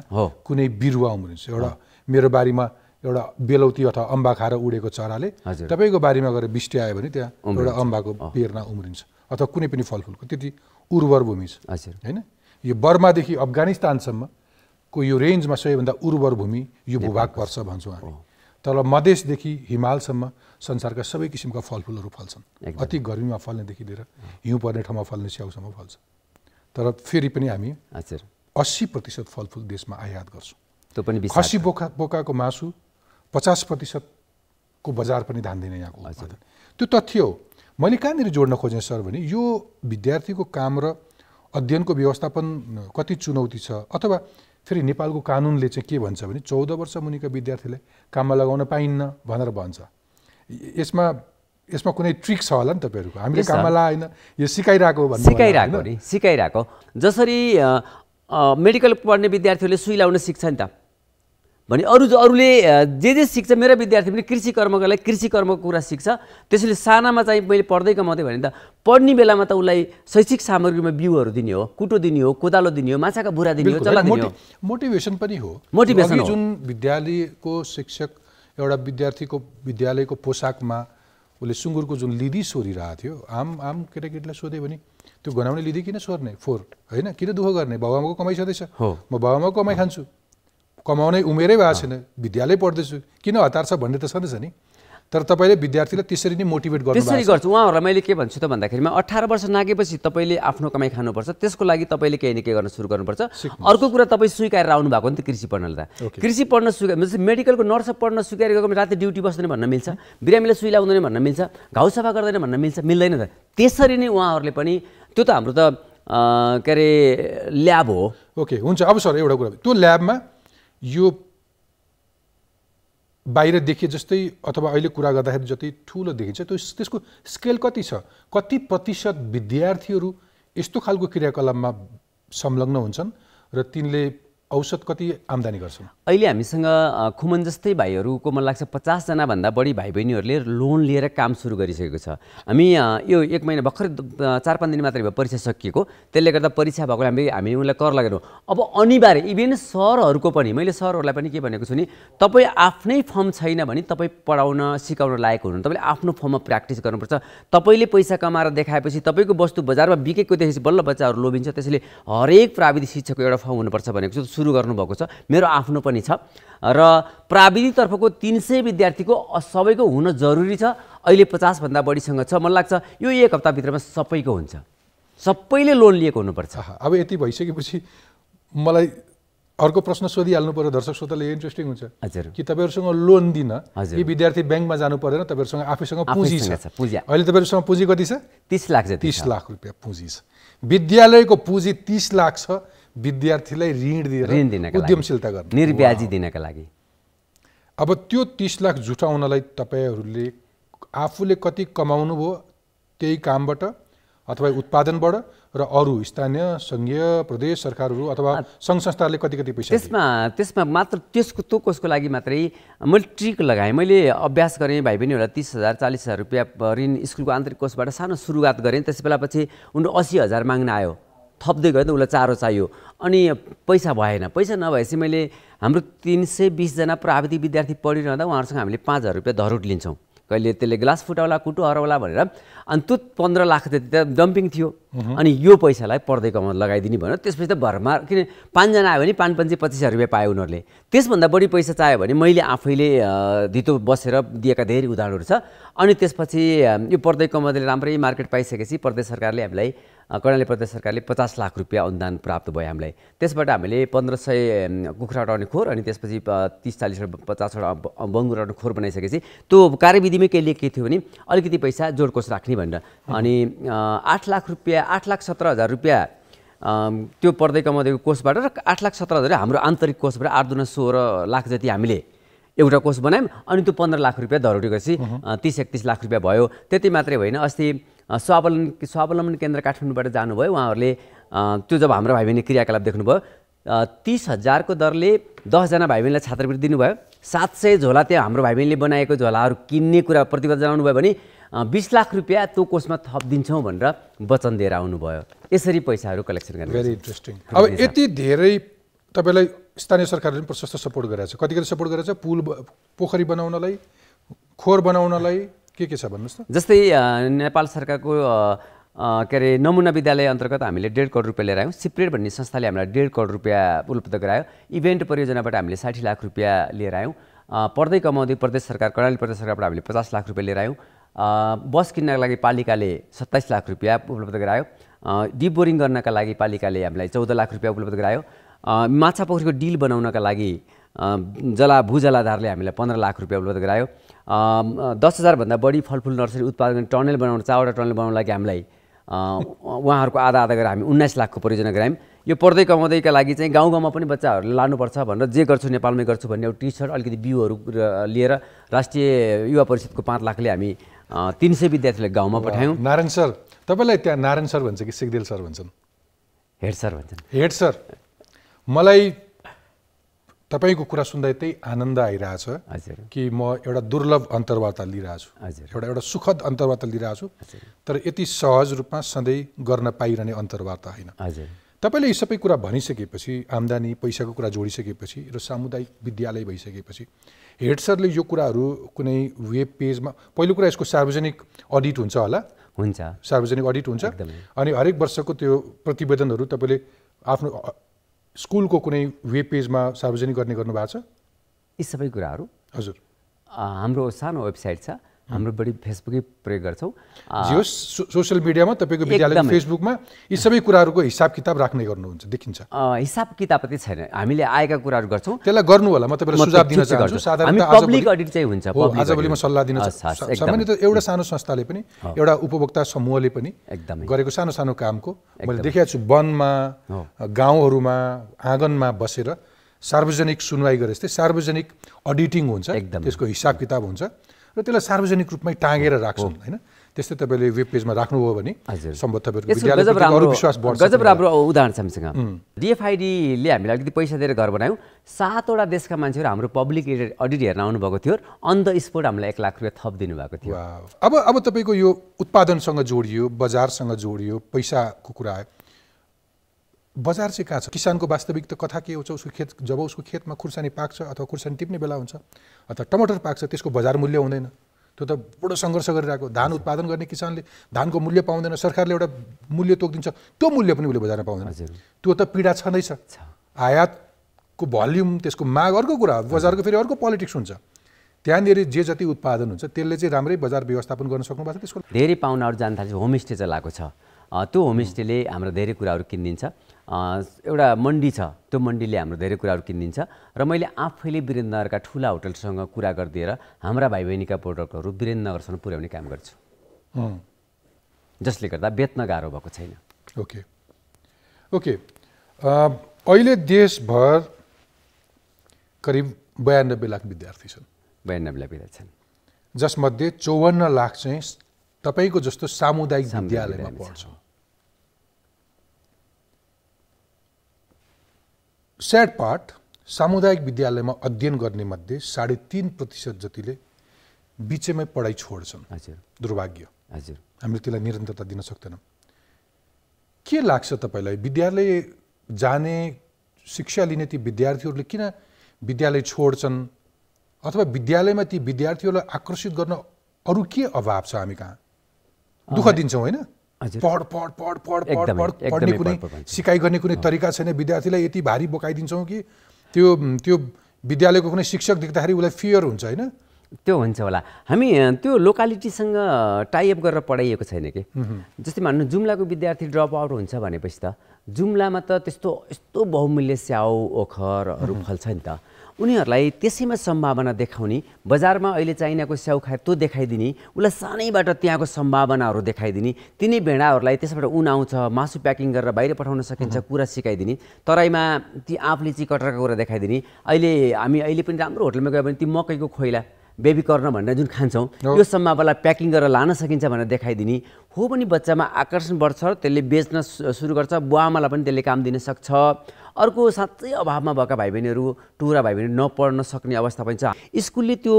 कुनै बिरुवा उम्रिन्छ एउटा मेरो बारीमा एउटा बेलौती अथवा अम्बा खाएर उडेको चराले तपाईँको बारीमा गएर बिस्ट्यायो भने त्यहाँ एउटा अम्बाको पेर्ना उम्रिन्छ अथवा कुनै पनि फलफुलको त्यति उर्वर भूमि छ हजुर होइन यो बर्मादेखि अफगानिस्तानसम्मको यो रेन्जमा सबैभन्दा उर्वर भूमि यो भूभाग पर्छ भन्छौँ हामी तल मधेसदेखि हिमालसम्म संसारका सबै किसिमका फलफुलहरू फल्छन् अति गर्मीमा फल्नेदेखि लिएर हिउँ पर्ने ठाउँमा फल्ने स्याउसम्म फल्छ तर फेरि पनि हामी अस्सी प्रतिशत फलफुल देशमा आयात गर्छौँ त्यो पनि खसी बोका बोकाको मासु पचास प्रतिशतको बजार पनि धान्दैन यहाँको उत्पादन त्यो तथ्य हो मैले कहाँनिर जोड्न खोजेँ सर भने यो विद्यार्थीको काम र अध्ययनको व्यवस्थापन कति चुनौती छ अथवा फेरि नेपालको कानुनले चाहिँ के भन्छ भने चौध वर्ष मुनिका विद्यार्थीलाई काममा लगाउन पाइन्न भनेर भन्छ यसमा यसमा कुनै ट्रिक छ होला नि तपाईँहरूको हामीले काममा लगाएन यो सिकाइरहेको सिकाइरहेको सिकाइरहेको जसरी मेडिकल पढ्ने विद्यार्थीहरूले सुई लाउन सिक्छ नि त भने अरू अरूले जे जे सिक्छ मेरो विद्यार्थी पनि कृषि कर्मको लागि कृषि कर्मको कुरा सिक्छ त्यसैले सानामा चाहिँ मैले पढ्दै मात्रै भने त पढ्ने बेलामा त उसलाई शैक्षिक सामग्रीमा बिउहरू दिने हो कुटो दिने हो कोदालो दिने हो माछाका बुरा दिने हो चला दिने हो मोटिभेसन पनि हो मोटिभेसन जुन विद्यालयको शिक्षक एउटा विद्यार्थीको विद्यालयको पोसाकमा उसले सुँगुरको जुन लिदी सोरिरहेको थियो आम आम केटाकेटीलाई सोध्यो भने त्यो घनाउने लिदी किन सोर्ने फोहोर होइन किन दुःख गर्ने बाबुआमाको कमाइ छँदैछ म बाबुआमाको कमाइ खान्छु कमाउने उमेरै भएको छैन विद्यालय पढ्दैछु किन हतार छ भन्ने त छँदैछ नि तर तपाईँले विद्यार्थीलाई त्यसरी नै मोटिभेट गर्नु त्यसरी गर्छु उहाँहरूलाई मैले के भन्छु त भन्दाखेरिमा अठार वर्ष नागेपछि तपाईँले आफ्नो कमाइ खानुपर्छ त्यसको लागि तपाईँले केही न केही गर्न सुरु गर्नुपर्छ अर्को कुरा तपाईँ स्वीकारेर आउनु भएको नि त कृषि पढ्नलाई त कृषि पढ्न स्वीकार मेडिकलको नर्स पढ्न स्वीकार गएको राति ड्युटी बस्दैन भन्न मिल्छ बिरामीलाई सुई लाउँदैन भन्न मिल्छ घाउ सफा गर्दैन भन्न मिल्छ मिल्दैन त त्यसरी नै उहाँहरूले पनि त्यो त हाम्रो त के अरे ल्याब हो ओके हुन्छ अब सर एउटा कुरा त्यो ल्याबमा यो बाहिर देखे जस्तै अथवा अहिले कुरा गर्दाखेरि जति ठुलो देखिन्छ त्यो त्यसको स्केल कति छ कति प्रतिशत विद्यार्थीहरू यस्तो खालको क्रियाकलापमा संलग्न हुन्छन् र तिनले औसत कति आम्दानी गर्छन् अहिले हामीसँग खुमन जस्तै भाइहरूको मलाई लाग्छ पचासजनाभन्दा बढी भाइ बहिनीहरूले लोन लिएर काम सुरु गरिसकेको छ हामी यो एक महिना भर्खरै चार पाँच दिन मात्रै भयो परीक्षा सकिएको त्यसले गर्दा परीक्षा भएको हामी हामी उनलाई कर लगाएनौँ अब अनिवार्य इभेन सरहरूको पनि मैले सरहरूलाई पनि के भनेको छु नि तपाईँ आफ्नै फर्म छैन भने तपाईँ पढाउन सिकाउन लायक हुनु तपाईँले आफ्नो फर्ममा प्र्याक्टिस गर्नुपर्छ तपाईँले पैसा कमाएर देखाएपछि तपाईँको वस्तु बजारमा बिकेको देखेपछि बल्ल बच्चाहरू लोभिन्छ त्यसैले हरेक प्राविधिक शिक्षकको एउटा फर्म हुनुपर्छ भनेको छु सुरु गर्नुभएको छ मेरो आफ्नो पनि पनि छ र प्राविधिकतर्फको तिन सय विद्यार्थीको सबैको हुन जरुरी छ अहिले पचासभन्दा बढीसँग छ मलाई लाग्छ यो एक हप्ताभित्रमा सबैको हुन्छ सबैले लोन लिएको हुनुपर्छ अब यति भइसकेपछि मलाई अर्को प्रश्न सोधिहाल्नु पर्यो दर्शक श्रोताले इन्ट्रेस्टिङ हुन्छ हजुर कि तपाईँहरूसँग लोन दिन यी विद्यार्थी ब्याङ्कमा जानु पर्दैन तपाईँहरूसँग आफैसँग पुँजी छ अहिले तपाईँहरूसँग पुँजी कति छ तिस लाख छ तिस लाख रुपियाँ पुँजी छ विद्यालयको पुँजी तिस लाख छ विद्यार्थीलाई ऋण दिएर ऋण दिनका उद्यमशीलता गर्नु निर्ब्याजी दिनका लागि अब त्यो तिस लाख जुटाउनलाई तपाईँहरूले आफूले कति कमाउनु भयो त्यही कामबाट अथवा उत्पादनबाट र अरू स्थानीय सङ्घीय प्रदेश सरकारहरू अथवा सङ्घ संस्थाहरूले कति कति पैसा त्यसमा त्यसमा मात्र त्यसको त्यो कोषको लागि मात्रै मैले ट्रिक लगाएँ मैले अभ्यास गरेँ भाइ बहिनीहरूलाई तिस हजार चालिस हजार रुपियाँ ऋण स्कुलको आन्तरिक कोषबाट सानो सुरुवात गरेँ त्यस बेला पछि उनीहरू असी हजार माग्न आयो थप्दै गयो त उसलाई चारो चाहियो अनि पैसा भएन पैसा नभएपछि मैले हाम्रो तिन सय बिसजना प्राविधिक विद्यार्थी पढिरहँदा उहाँहरूसँग हामीले पाँच हजार रुपियाँ धरोट लिन्छौँ कहिले त्यसले ग्लास फुटाउला कुटु हराउला भनेर अनि त्यो पन्ध्र लाख त्यति त डम्पिङ थियो अनि यो पैसालाई पर्दै कमा लगाइदिने भनेर त्यसपछि त भरमा किन पाँचजना आयो भने पाँच पन्ची पच्चिस हजार रुपियाँ पायो उनीहरूले त्यसभन्दा बढी पैसा चाहियो भने मैले आफैले धितो बसेर दिएका धेरै उदाहरणहरू छ अनि त्यसपछि यो पर्दै कमाउँदै राम्रै मार्केट पाइसकेपछि प्रदेश सरकारले हामीलाई कर्णाली प्रदेश सरकारले पचास लाख रुपियाँ अनुदान प्राप्त भयो हामीलाई त्यसबाट हामीले पन्ध्र सय कुखुरा हटाउने खोर अनि त्यसपछि तिस चालिसवटा पचासवटा बङ्गुर हटाउने खोर बनाइसकेपछि त्यो कार्यविधिमै कहिले के थियो भने अलिकति पैसा जोडकोस राख्ने भनेर अनि आठ लाख रुपियाँ आठ लाख सत्र हजार रुपियाँ त्यो पर्दै कमाउँदैको कोषबाट र आठ लाख सत्र हजार हाम्रो आन्तरिक कोषबाट आठ दुना सोह्र लाख जति हामीले एउटा कोष बनायौँ अनि त्यो पन्ध्र लाख रुपियाँ धरोटी गएपछि तिस एकतिस लाख रुपियाँ भयो त्यति मात्रै होइन अस्ति स्वावलम्बन स्वावलम्बन केन्द्र काठमाडौँबाट जानुभयो उहाँहरूले त्यो जब हाम्रो भाइ बहिनी क्रियाकलाप देख्नुभयो तिस हजारको दरले दसजना भाइ बहिनीलाई छात्रवृत्ति दिनुभयो सात सय झोला त्यहाँ हाम्रो भाइ बहिनीले बनाएको झोलाहरू किन्ने कुरा प्रतिबद्ध जनाउनु भयो भने बिस लाख रुपियाँ त्यो कोषमा थपिदिन्छौँ भनेर वचन दिएर आउनुभयो यसरी पैसाहरू कलेक्सन गर्ने भेरी इन्ट्रेस्टिङ अब यति धेरै तपाईँलाई स्थानीय सरकारले पनि प्रशस्त सपोर्ट गरेको छ कति सपोर्ट गरेको छ पुल पोखरी बनाउनलाई खोर बनाउनलाई के के छ भन्नुहोस् त जस्तै नेपाल सरकारको के अरे नमुना विद्यालय अन्तर्गत हामीले डेढ करोड रुपियाँ लिएर आयौँ सिप्रेड भन्ने संस्थाले हामीलाई डेढ करोड रुपियाँ उपलब्ध गरायो इभेन्ट परियोजनाबाट हामीले साठी लाख रुपियाँ लिएर आयौँ पढ्दै कमाउँदै प्रदेश सरकार कर्णाली प्रदेश सरकारबाट हामीले पचास लाख रुपियाँ लिएर आयौँ बस किन्नका लागि पालिकाले सत्ताइस लाख रुपियाँ उपलब्ध गरायो डिप बोरिङ गर्नका लागि पालिकाले हामीलाई चौध लाख रुपियाँ उपलब्ध गरायो माछा पोखरीको डिल बनाउनका लागि जला भूजलाधारले हामीलाई पन्ध्र लाख रुपियाँ उपलब्ध गरायो दस हजारभन्दा बढी फलफुल नर्सरी उत्पादन टनल बनाउन चारवटा टनल बनाउन लागि हामीलाई उहाँहरूको आधा आधा गरेर हामी उन्नाइस लाखको परियोजना गरायौँ यो पढ्दै कमाउँदैका लागि चाहिँ गाउँ गाउँमा पनि बच्चाहरूले लानुपर्छ भनेर जे गर्छु नेपालमै गर्छु भन्ने एउटा टी सर्ट अलिकति बिउहरू लिएर राष्ट्रिय युवा परिषदको पाँच लाखले हामी तिन सय विद्यार्थीलाई गाउँमा पठायौँ नारायण सर तपाईँलाई त्यहाँ नारायण सर भन्छ कि सिगदेल सर भन्छन् हेड सर भन्छन् हेड सर मलाई तपाईँको कुरा सुन्दा यतै आनन्द आइरहेछ कि म एउटा दुर्लभ अन्तर्वार्ता लिइरहेछु एउटा एउटा सुखद अन्तर्वार्ता लिइरहेछु तर यति सहज रूपमा सधैँ गर्न पाइरहने अन्तर्वार्ता होइन तपाईँले यी सबै कुरा भनिसकेपछि आम्दानी पैसाको कुरा जोडिसकेपछि र सामुदायिक विद्यालय भइसकेपछि हेड सरले यो कुराहरू कुनै वेब पेजमा पहिलो कुरा यसको सार्वजनिक अडिट हुन्छ होला हुन्छ सार्वजनिक अडिट हुन्छ अनि हरेक वर्षको त्यो प्रतिवेदनहरू तपाईँले आफ्नो स्कुलको कुनै वेब पेजमा सार्वजनिक गर्ने गर्नुभएको छ यी सबै कुराहरू हजुर हाम्रो सानो वेबसाइट छ हाम्रो बढी फेसबुकै प्रयोग गर्छौँ यो सोसियल मिडियामा तपाईँको विद्यालय फेसबुकमा यी सबै कुराहरूको हिसाब किताब राख्ने गर्नुहुन्छ देखिन्छ हिसाब किताब त छैन हामीले आएका कुराहरू गर्छौँ त्यसलाई गर्नु होला म तपाईँलाई सुझाव दिन चाहन्छु साधारण पब्लिक अडिट चाहिँ हुन्छ आजभोलि म सल्लाह दिन चाहन्छु सामान्यत एउटा सानो संस्थाले पनि एउटा उपभोक्ता समूहले पनि एकदम गरेको सानो सानो कामको मैले देखेको छु वनमा गाउँहरूमा आँगनमा बसेर सार्वजनिक सुनवाई गरे जस्तै सार्वजनिक अडिटिङ हुन्छ त्यसको हिसाब किताब हुन्छ र त्यसलाई सार्वजनिक रूपमै टाँगेर राख्छौँ होइन त्यस्तै तपाईँले वेब पेजमा राख्नुभयो भने गजब राम्रो उदाहरण छ हामीसँग डिएफआइडीले हामीलाई अलिकति पैसा दिएर घर बनायौँ सातवटा देशका मान्छेहरू हाम्रो पब्लिक अडिट हेर्न आउनुभएको थियो अन द स्पोर्ट हामीलाई एक लाख रुपियाँ थप दिनुभएको थियो अब अब तपाईँको यो उत्पादनसँग जोडियो बजारसँग जोडियो पैसाको कुरा आयो बजार चाहिँ कहाँ छ किसानको वास्तविक त कथा के हुन्छ उसको खेत जब उसको खेतमा खुर्सानी पाक्छ अथवा खुर्सानी टिप्ने बेला हुन्छ अथवा टमाटर पाक्छ त्यसको बजार मूल्य हुँदैन त्यो त बडो सङ्घर्ष गरिरहेको धान उत्पादन गर्ने किसानले धानको मूल्य पाउँदैन सरकारले एउटा मूल्य तोकिदिन्छ त्यो मूल्य पनि उसले बजारमा पाउँदैन त्यो त पीडा छँदैछ आयातको भल्युम त्यसको माग अर्को कुरा बजारको फेरि अर्को पोलिटिक्स हुन्छ त्यहाँनिर जे जति उत्पादन हुन्छ त्यसले चाहिँ राम्रै बजार व्यवस्थापन गर्न सक्नु भएको छ त्यसको धेरै पाहुनाहरू जान थाल्छ होमस्टे चलाएको छ त्यो होमस्टेले हाम्रो धेरै कुराहरू किनिदिन्छ एउटा मन्डी छ त्यो मन्डीले हाम्रो धेरै कुराहरू किनिदिन्छ र मैले आफैले वीरेन्द्रनगरका ठुला होटलसँग कुरा गरिदिएर हाम्रा भाइ बहिनीका प्रोडक्टहरू वीरेन्द्रनगरसम्म पुर्याउने काम गर्छु जसले गर्दा बेच्न गाह्रो भएको छैन ओके ओके अहिले देशभर करिब बयानब्बे लाख विद्यार्थी छन् बयानब्बे लाख विद्यार्थी छन् जसमध्ये चौवन्न लाख चाहिँ तपाईँको जस्तो सामुदायिक विद्यालयमा पढ्छ स्याड पार्ट सामुदायिक विद्यालयमा अध्ययन गर्ने मध्ये साढे तिन प्रतिशत जतिले बिचैमै पढाइ छोड्छन् हजुर दुर्भाग्य हजुर हामीले त्यसलाई निरन्तरता दिन सक्दैनौँ के लाग्छ तपाईँलाई विद्यालय जाने शिक्षा लिने ती विद्यार्थीहरूले किन विद्यालय छोड्छन् अथवा विद्यालयमा ती विद्यार्थीहरूलाई आकर्षित गर्न अरू के अभाव छ हामी कहाँ दुःख दिन्छौँ होइन पढ पढ पढ पढ पढ पढ पढ्ने कुनै सिकाइ गर्ने कुनै तरिका छैन विद्यार्थीलाई यति भारी बोकाइदिन्छौँ कि त्यो त्यो विद्यालयको कुनै शिक्षक देख्दाखेरि उसलाई फियर हुन्छ होइन त्यो हुन्छ होला हामी त्यो लोकालिटीसँग टाइअप गरेर पढाइएको छैन कि जस्तै मान्नु जुम्लाको विद्यार्थी ड्रप आउट हुन्छ भनेपछि त जुम्लामा त त्यस्तो यस्तो बहुमूल्य स्याउ ओखरहरू फल्छ नि त उनीहरूलाई त्यसैमा सम्भावना देखाउने बजारमा अहिले चाइनाको स्याउ खाए त्यो देखाइदिने उसलाई सानैबाट त्यहाँको सम्भावनाहरू देखाइदिने तिनै भेडाहरूलाई त्यसबाट उन आउँछ मासु प्याकिङ गरेर बाहिर पठाउन सकिन्छ कुरा सिकाइदिने तराईमा ती आफूले चाहिँ कटराको कुरा देखाइदिने अहिले हामी अहिले पनि राम्रो होटलमा गयो भने ती मकैको खोइला बेबी कर्न भनेर जुन खान्छौँ त्यो सम्भावनालाई प्याकिङ गरेर लान सकिन्छ भनेर देखाइदिने हो पनि बच्चामा आकर्षण बढ्छ त्यसले बेच्न सुरु गर्छ बुवा आमालाई पनि त्यसले काम दिन सक्छ अर्को साँच्चै अभावमा भएका भाइ बहिनीहरू टुरा भाइ बहिनी नपढ्न सक्ने अवस्था पनि छ स्कुलले त्यो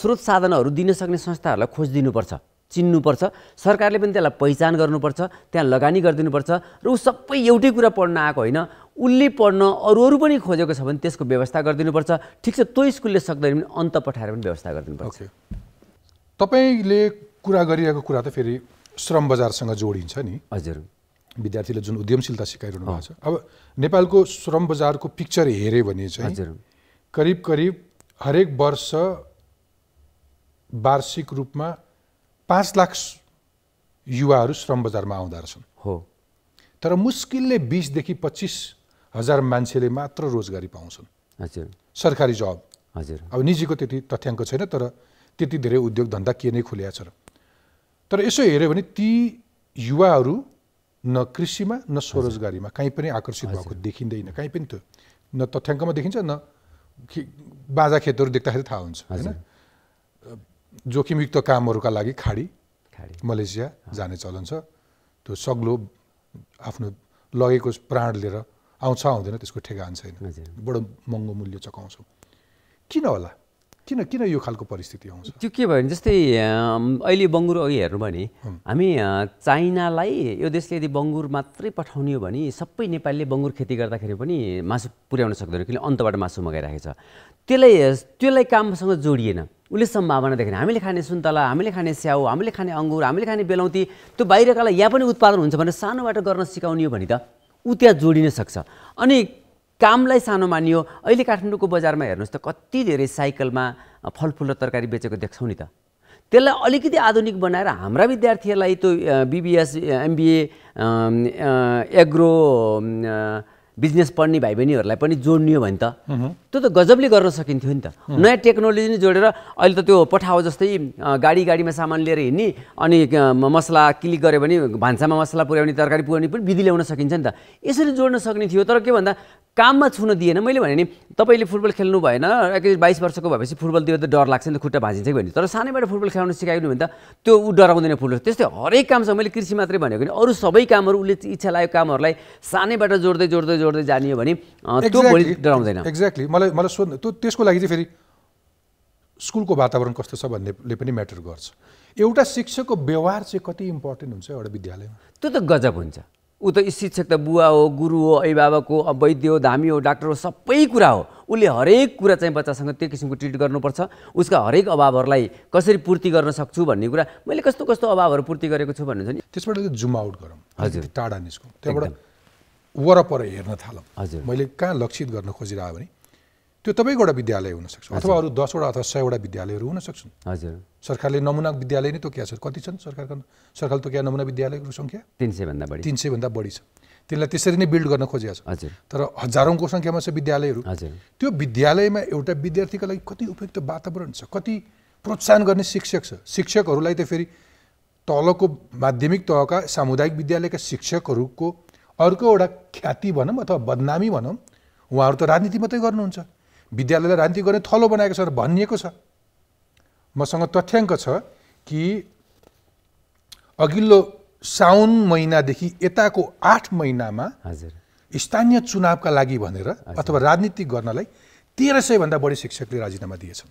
स्रोत साधनहरू दिन सक्ने संस्थाहरूलाई खोजिदिनुपर्छ चिन्नुपर्छ सरकारले पनि त्यसलाई पहिचान गर्नुपर्छ त्यहाँ लगानी गरिदिनुपर्छ र ऊ सबै एउटै कुरा पढ्न आएको होइन उसले पढ्न अरू अरू पनि खोजेको छ भने त्यसको व्यवस्था गरिदिनुपर्छ ठिक छ त्यो स्कुलले सक्दैन भने अन्त पठाएर पनि व्यवस्था गरिदिनुपर्छ तपाईँले कुरा गरिरहेको कुरा त फेरि श्रम बजारसँग जोडिन्छ नि हजुर विद्यार्थीले जुन उद्यमशीलता सिकाइरहनु भएको छ अब नेपालको श्रम बजारको पिक्चर हेऱ्यो भने चाहिँ करिब करिब हरेक वर्ष वार्षिक रूपमा पाँच लाख युवाहरू श्रम बजारमा आउँदा रहेछन् हो तर मुस्किलले बिसदेखि पच्चिस हजार मान्छेले मात्र रोजगारी पाउँछन् हजुर सरकारी जब हजुर अब निजीको त्यति तथ्याङ्क छैन तर त्यति धेरै उद्योग धन्दा के नै खुलिया छ र तर यसो हेऱ्यो भने ती युवाहरू न कृषिमा न स्वरोजगारीमा कहीँ पनि आकर्षित भएको देखिँदैन कहीँ पनि त्यो न तथ्याङ्कमा देखिन्छ न बाजा खेतहरू देख्दाखेरि थाहा हुन्छ होइन जोखिमयुक्त कामहरूका लागि खाडी मलेसिया जाने चलन छ त्यो सग्लो आफ्नो लगेको प्राण लिएर आउँछ आउँदैन त्यसको ठेगान छैन बडो महँगो मूल्य चकाउँछौँ किन होला किन किन यो खालको परिस्थिति आउँछ त्यो के भयो भने जस्तै अहिले बङ्गुर अघि हेर्नु भने हामी चाइनालाई यो देशले यदि बङ्गुर मात्रै पठाउने हो भने सबै नेपालीले बङ्गुर खेती गर्दाखेरि पनि मासु पुर्याउन सक्दैन किनभने अन्तबाट मासु मगाइरहेको छ त्यसलाई त्यसलाई कामसँग जोडिएन उसले सम्भावना देखेन हामीले खाने सुन्तला हामीले खाने स्याउ हामीले खाने अङ्गुर हामीले खाने बेलौती त्यो बाहिरकालाई यहाँ पनि उत्पादन हुन्छ भनेर सानोबाट गर्न सिकाउने हो भने त ऊ त्यहाँ जोडिन सक्छ अनि कामलाई सानो मानियो अहिले काठमाडौँको बजारमा हेर्नुहोस् त कति धेरै साइकलमा फलफुल र तरकारी बेचेको देख्छौँ नि त त्यसलाई अलिकति आधुनिक बनाएर हाम्रा विद्यार्थीहरूलाई त्यो बिबिएस एमबिए एग्रो बिजनेस पढ्ने भाइ बहिनीहरूलाई पनि हो भने त त्यो त गजबले गर्न सकिन्थ्यो नि त नयाँ टेक्नोलोजी नै जोडेर अहिले त त्यो पठाओ जस्तै गाडी गाडीमा सामान लिएर हिँड्ने अनि मसला क्लिक गऱ्यो भने भान्सामा मसला पुर्याउने तरकारी पुर्याउने पनि विधि ल्याउन सकिन्छ नि त यसरी जोड्न सक्ने थियो तर के भन्दा काममा छुन दिएन मैले भने नि तपाईँले फुटबल खेल्नु भएन एकै बाइस वर्षको भएपछि फुटबल दिएर त डर लाग्छ नि त खुट्टा भाँचिन्छ कि भन्ने तर सानैबाट फुटबल खेलाउनु सिकाइदिनु भने त त्यो ऊ डराउँदैन फुटबल त्यस्तै हरेक काम कामसँग मैले कृषि मात्रै भनेको नि अरू सबै कामहरू उसले इच्छा लागेको कामहरूलाई सानैबाट जोड्दै जोड्दै जोड्दै जानियो भने त्यो भोलि डराउँदैन एक्ज्याक्टली मलाई मलाई सोध्नु त्यो त्यसको लागि चाहिँ फेरि स्कुलको वातावरण कस्तो छ भन्नेले पनि म्याटर गर्छ एउटा शिक्षकको व्यवहार चाहिँ कति इम्पोर्टेन्ट हुन्छ एउटा विद्यालयमा त्यो त गजब हुन्छ ऊ त शिक्षक त बुवा हो गुरु हो अभिभावक हो वैद्य हो धामी हो डाक्टर हो सबै कुरा हो उसले हरेक कुरा चाहिँ बच्चासँग त्यो किसिमको ट्रिट गर्नुपर्छ उसका हरेक अभावहरूलाई कसरी पूर्ति गर्न सक्छु भन्ने कुरा मैले कस्तो कस्तो अभावहरू पूर्ति गरेको छु भन्नुहुन्छ नि त्यसबाट जुम आउट गरौँ हजुर टाढा निस्कौँ त्यहाँबाट वरपर हेर्न थालौँ हजुर मैले कहाँ लक्षित गर्न खोजिरहेको भने त्यो तपाईँको एउटा विद्यालय हुनसक्छ अथवा अरू दसवटा अथवा सयवटा विद्यालयहरू हुनसक्छन् हजुर सरकारले नमुना विद्यालय नै तोकिया छ कति छन् सरकारको सरकारले तोकिया नमुना विद्यालयको सङ्ख्या तिन सयभन्दा बढी तिन सयभन्दा बढी छ त्यसलाई त्यसरी नै बिल्ड गर्न खोजिएको छ हजुर तर हजारौँको सङ्ख्यामा छ विद्यालयहरू हजुर त्यो विद्यालयमा एउटा विद्यार्थीको लागि कति उपयुक्त वातावरण छ कति प्रोत्साहन गर्ने शिक्षक छ शिक्षकहरूलाई त फेरि तलको माध्यमिक तहका सामुदायिक विद्यालयका शिक्षकहरूको अर्को एउटा ख्याति भनौँ अथवा बदनामी भनौँ उहाँहरू त राजनीति मात्रै गर्नुहुन्छ विद्यालयलाई राजनीति गर्ने थलो बनाएको छ र भनिएको छ मसँग तथ्याङ्क छ कि अघिल्लो साउन महिनादेखि यताको आठ महिनामा हजुर स्थानीय चुनावका लागि भनेर अथवा राजनीति गर्नलाई तेह्र सयभन्दा बढी शिक्षकले राजीनामा दिएछन्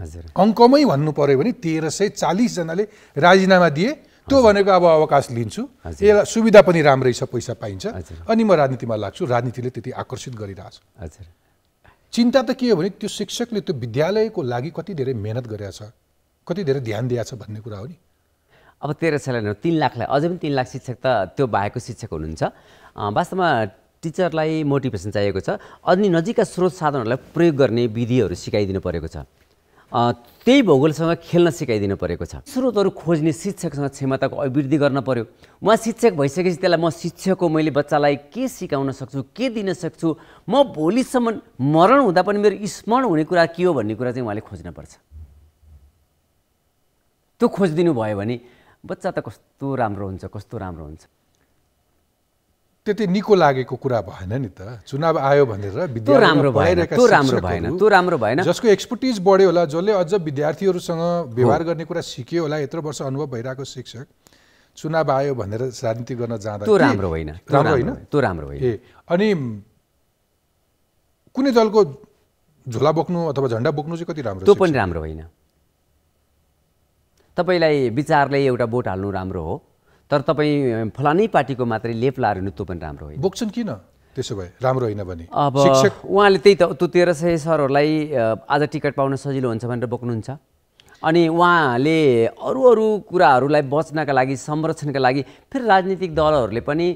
हजुर अङ्कमै भन्नु पऱ्यो भने तेह्र सय चालिसजनाले राजीनामा दिए त्यो भनेको अब अवकाश लिन्छु यसलाई सुविधा पनि राम्रै छ पैसा पाइन्छ अनि म राजनीतिमा लाग्छु राजनीतिले त्यति आकर्षित गरिरहेछ हजुर चिन्ता त के हो भने त्यो शिक्षकले त्यो विद्यालयको लागि कति धेरै मेहनत गरेछ कति धेरै ध्यान दिएछ भन्ने कुरा हो नि अब तेह्र साल तिन लाखलाई अझै पनि तिन लाख शिक्षक त त्यो बाहेको शिक्षक हुनुहुन्छ वास्तवमा टिचरलाई मोटिभेसन चाहिएको छ अनि नजिकका स्रोत साधनहरूलाई प्रयोग गर्ने विधिहरू सिकाइदिनु परेको छ त्यही भूगोलसँग खेल्न सिकाइदिनु परेको छ स्रोतहरू खोज्ने शिक्षकसँग क्षमताको अभिवृद्धि गर्न पर्यो उहाँ शिक्षक भइसकेपछि त्यसलाई म शिक्षकको मैले बच्चालाई के सिकाउन सक्छु के दिन सक्छु म भोलिसम्म मरण हुँदा पनि मेरो स्मरण हुने कुरा के हो भन्ने कुरा चाहिँ उहाँले खोज्नुपर्छ त्यो खोजिदिनु भयो भने बच्चा त कस्तो राम्रो हुन्छ कस्तो राम्रो हुन्छ त्यति निको लागेको कुरा भएन नि त चुनाव आयो भनेर जसको एक्सपर्टिज बढ्यो होला जसले अझ विद्यार्थीहरूसँग व्यवहार गर्ने कुरा सिक्यो होला यत्रो वर्ष अनुभव भइरहेको शिक्षक चुनाव आयो भनेर राजनीति गर्न जाँदा त्यो राम्रो होइन त्यो राम्रो होइन ए अनि कुनै दलको झोला बोक्नु अथवा झन्डा बोक्नु चाहिँ कति राम्रो त्यो पनि राम्रो होइन तपाईँलाई विचारले एउटा बोट हाल्नु राम्रो हो तर तपाईँ फलानै पार्टीको मात्रै लेप लाएर भने त्यो पनि राम्रो होइन बोक्छन् किन त्यसो भए राम्रो होइन भने अब उहाँले त्यही त त्यो तेह्र सय सरहरूलाई आज टिकट पाउन सजिलो हुन्छ भनेर बोक्नुहुन्छ अनि उहाँले अरू अरू कुराहरूलाई बच्नका लागि संरक्षणका लागि फेरि राजनीतिक दलहरूले पनि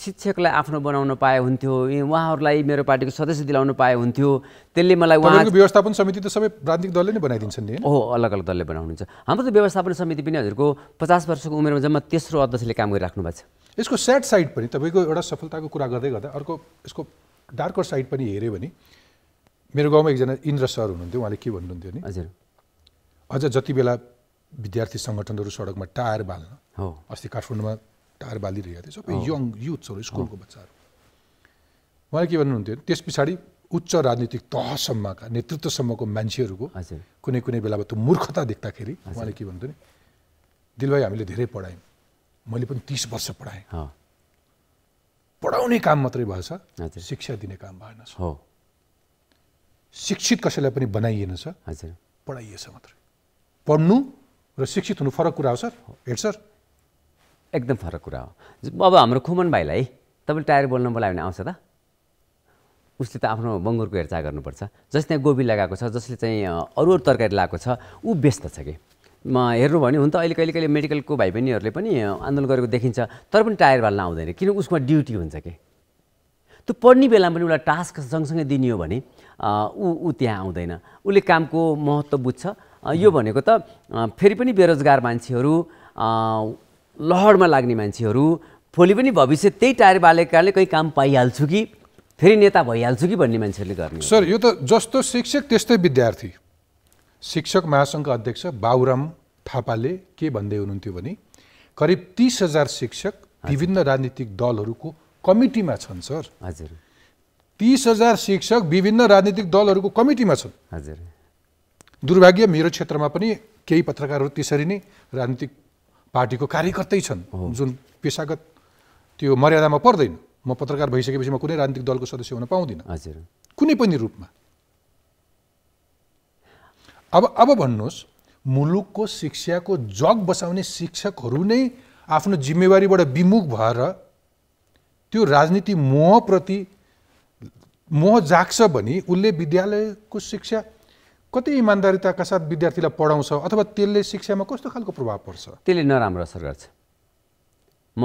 शिक्षकलाई आफ्नो बनाउन पाए हुन्थ्यो उहाँहरूलाई मेरो पार्टीको सदस्य दिलाउन पाए हुन्थ्यो त्यसले मलाई उहाँको व्यवस्थापन समिति त सबै राजनीतिक दलले नै बनाइदिन्छन् नि हो अलग अलग दलले बनाउनुहुन्छ हाम्रो त व्यवस्थापन समिति पनि हजुरको पचास वर्षको उमेरमा जम्मा तेस्रो अध्यक्षले काम गरिराख्नु भएको छ यसको स्याड साइड पनि तपाईँको एउटा सफलताको कुरा गर्दै गर्दा अर्को यसको डार्कर साइड पनि हेऱ्यो भने मेरो गाउँमा एकजना इन्द्र सर हुनुहुन्थ्यो उहाँले के भन्नुहुन्थ्यो नि हजुर अझ जति बेला विद्यार्थी सङ्गठनहरू सडकमा टायर बाल्न हो अस्ति काठमाडौँमा टार बालिरहेका थियो सबै यङ युथ्सहरू स्कुलको बच्चाहरू उहाँले के भन्नुहुन्थ्यो त्यस पछाडि उच्च राजनीतिक तहसम्मका नेतृत्वसम्मको मान्छेहरूको कुनै कुनै बेलामा त्यो मूर्खता देख्दाखेरि उहाँले के भन्नुहुन्थ्यो नि दिलभाइ हामीले धेरै पढायौँ मैले पनि तिस वर्ष पढाएँ पढाउने काम मात्रै भएछ शिक्षा दिने काम भएन शिक्षित कसैलाई पनि बनाइएन छ पढाइएछ मात्रै पढ्नु र शिक्षित हुनु फरक कुरा हो सर हेड सर एकदम फरक कुरा हो अब हाम्रो खुमन भाइलाई तपाईँले टायर बोल्न बोलायो भने आउँछ त उसले त आफ्नो बङ्गुरको हेरचाह गर्नुपर्छ जसले त्यहाँ गोबी लगाएको छ जसले चाहिँ अरू अरू तरकारी लगाएको छ ऊ व्यस्त छ कि म हेर्नु भने हुन त अहिले कहिले कहिले मेडिकलको भाइ बहिनीहरूले पनि आन्दोलन गरेको देखिन्छ तर पनि टायर बाल्न आउँदैन किन उसमा ड्युटी हुन्छ कि त्यो पढ्ने बेलामा पनि उसलाई टास्क सँगसँगै दिने हो भने ऊ ऊ त्यहाँ आउँदैन उसले कामको महत्त्व बुझ्छ यो भनेको त फेरि पनि बेरोजगार मान्छेहरू लहरमा लाग्ने मान्छेहरू भोलि पनि भविष्य त्यही टायर बालेको कारणले कहीँ काम पाइहाल्छु कि फेरि नेता भइहाल्छु कि भन्ने मान्छेहरूले गर्ने सर यो त जस्तो शिक्षक त्यस्तै विद्यार्थी शिक्षक महासङ्घका अध्यक्ष बाबुराम थापाले के भन्दै हुनुहुन्थ्यो भने करिब तिस हजार शिक्षक विभिन्न राजनीतिक दलहरूको कमिटीमा छन् सर हजुर तिस हजार शिक्षक विभिन्न राजनीतिक दलहरूको कमिटीमा छन् हजुर दुर्भाग्य मेरो क्षेत्रमा पनि केही पत्रकारहरू त्यसरी नै राजनीतिक पार्टीको कार्यकर्तै छन् जुन पेसागत त्यो मर्यादामा पर्दैन म पत्रकार भइसकेपछि म कुनै राजनीतिक दलको सदस्य हुन पाउँदिनँ हजुर कुनै पनि रूपमा अब अब भन्नुहोस् मुलुकको शिक्षाको जग बसाउने शिक्षकहरू नै आफ्नो जिम्मेवारीबाट विमुख भएर त्यो राजनीति मोहप्रति मोह जाग्छ भने उसले विद्यालयको शिक्षा कति इमान्दारिताका साथ विद्यार्थीलाई पढाउँछ अथवा त्यसले शिक्षामा कस्तो खालको प्रभाव पर्छ त्यसले नराम्रो असर गर्छ म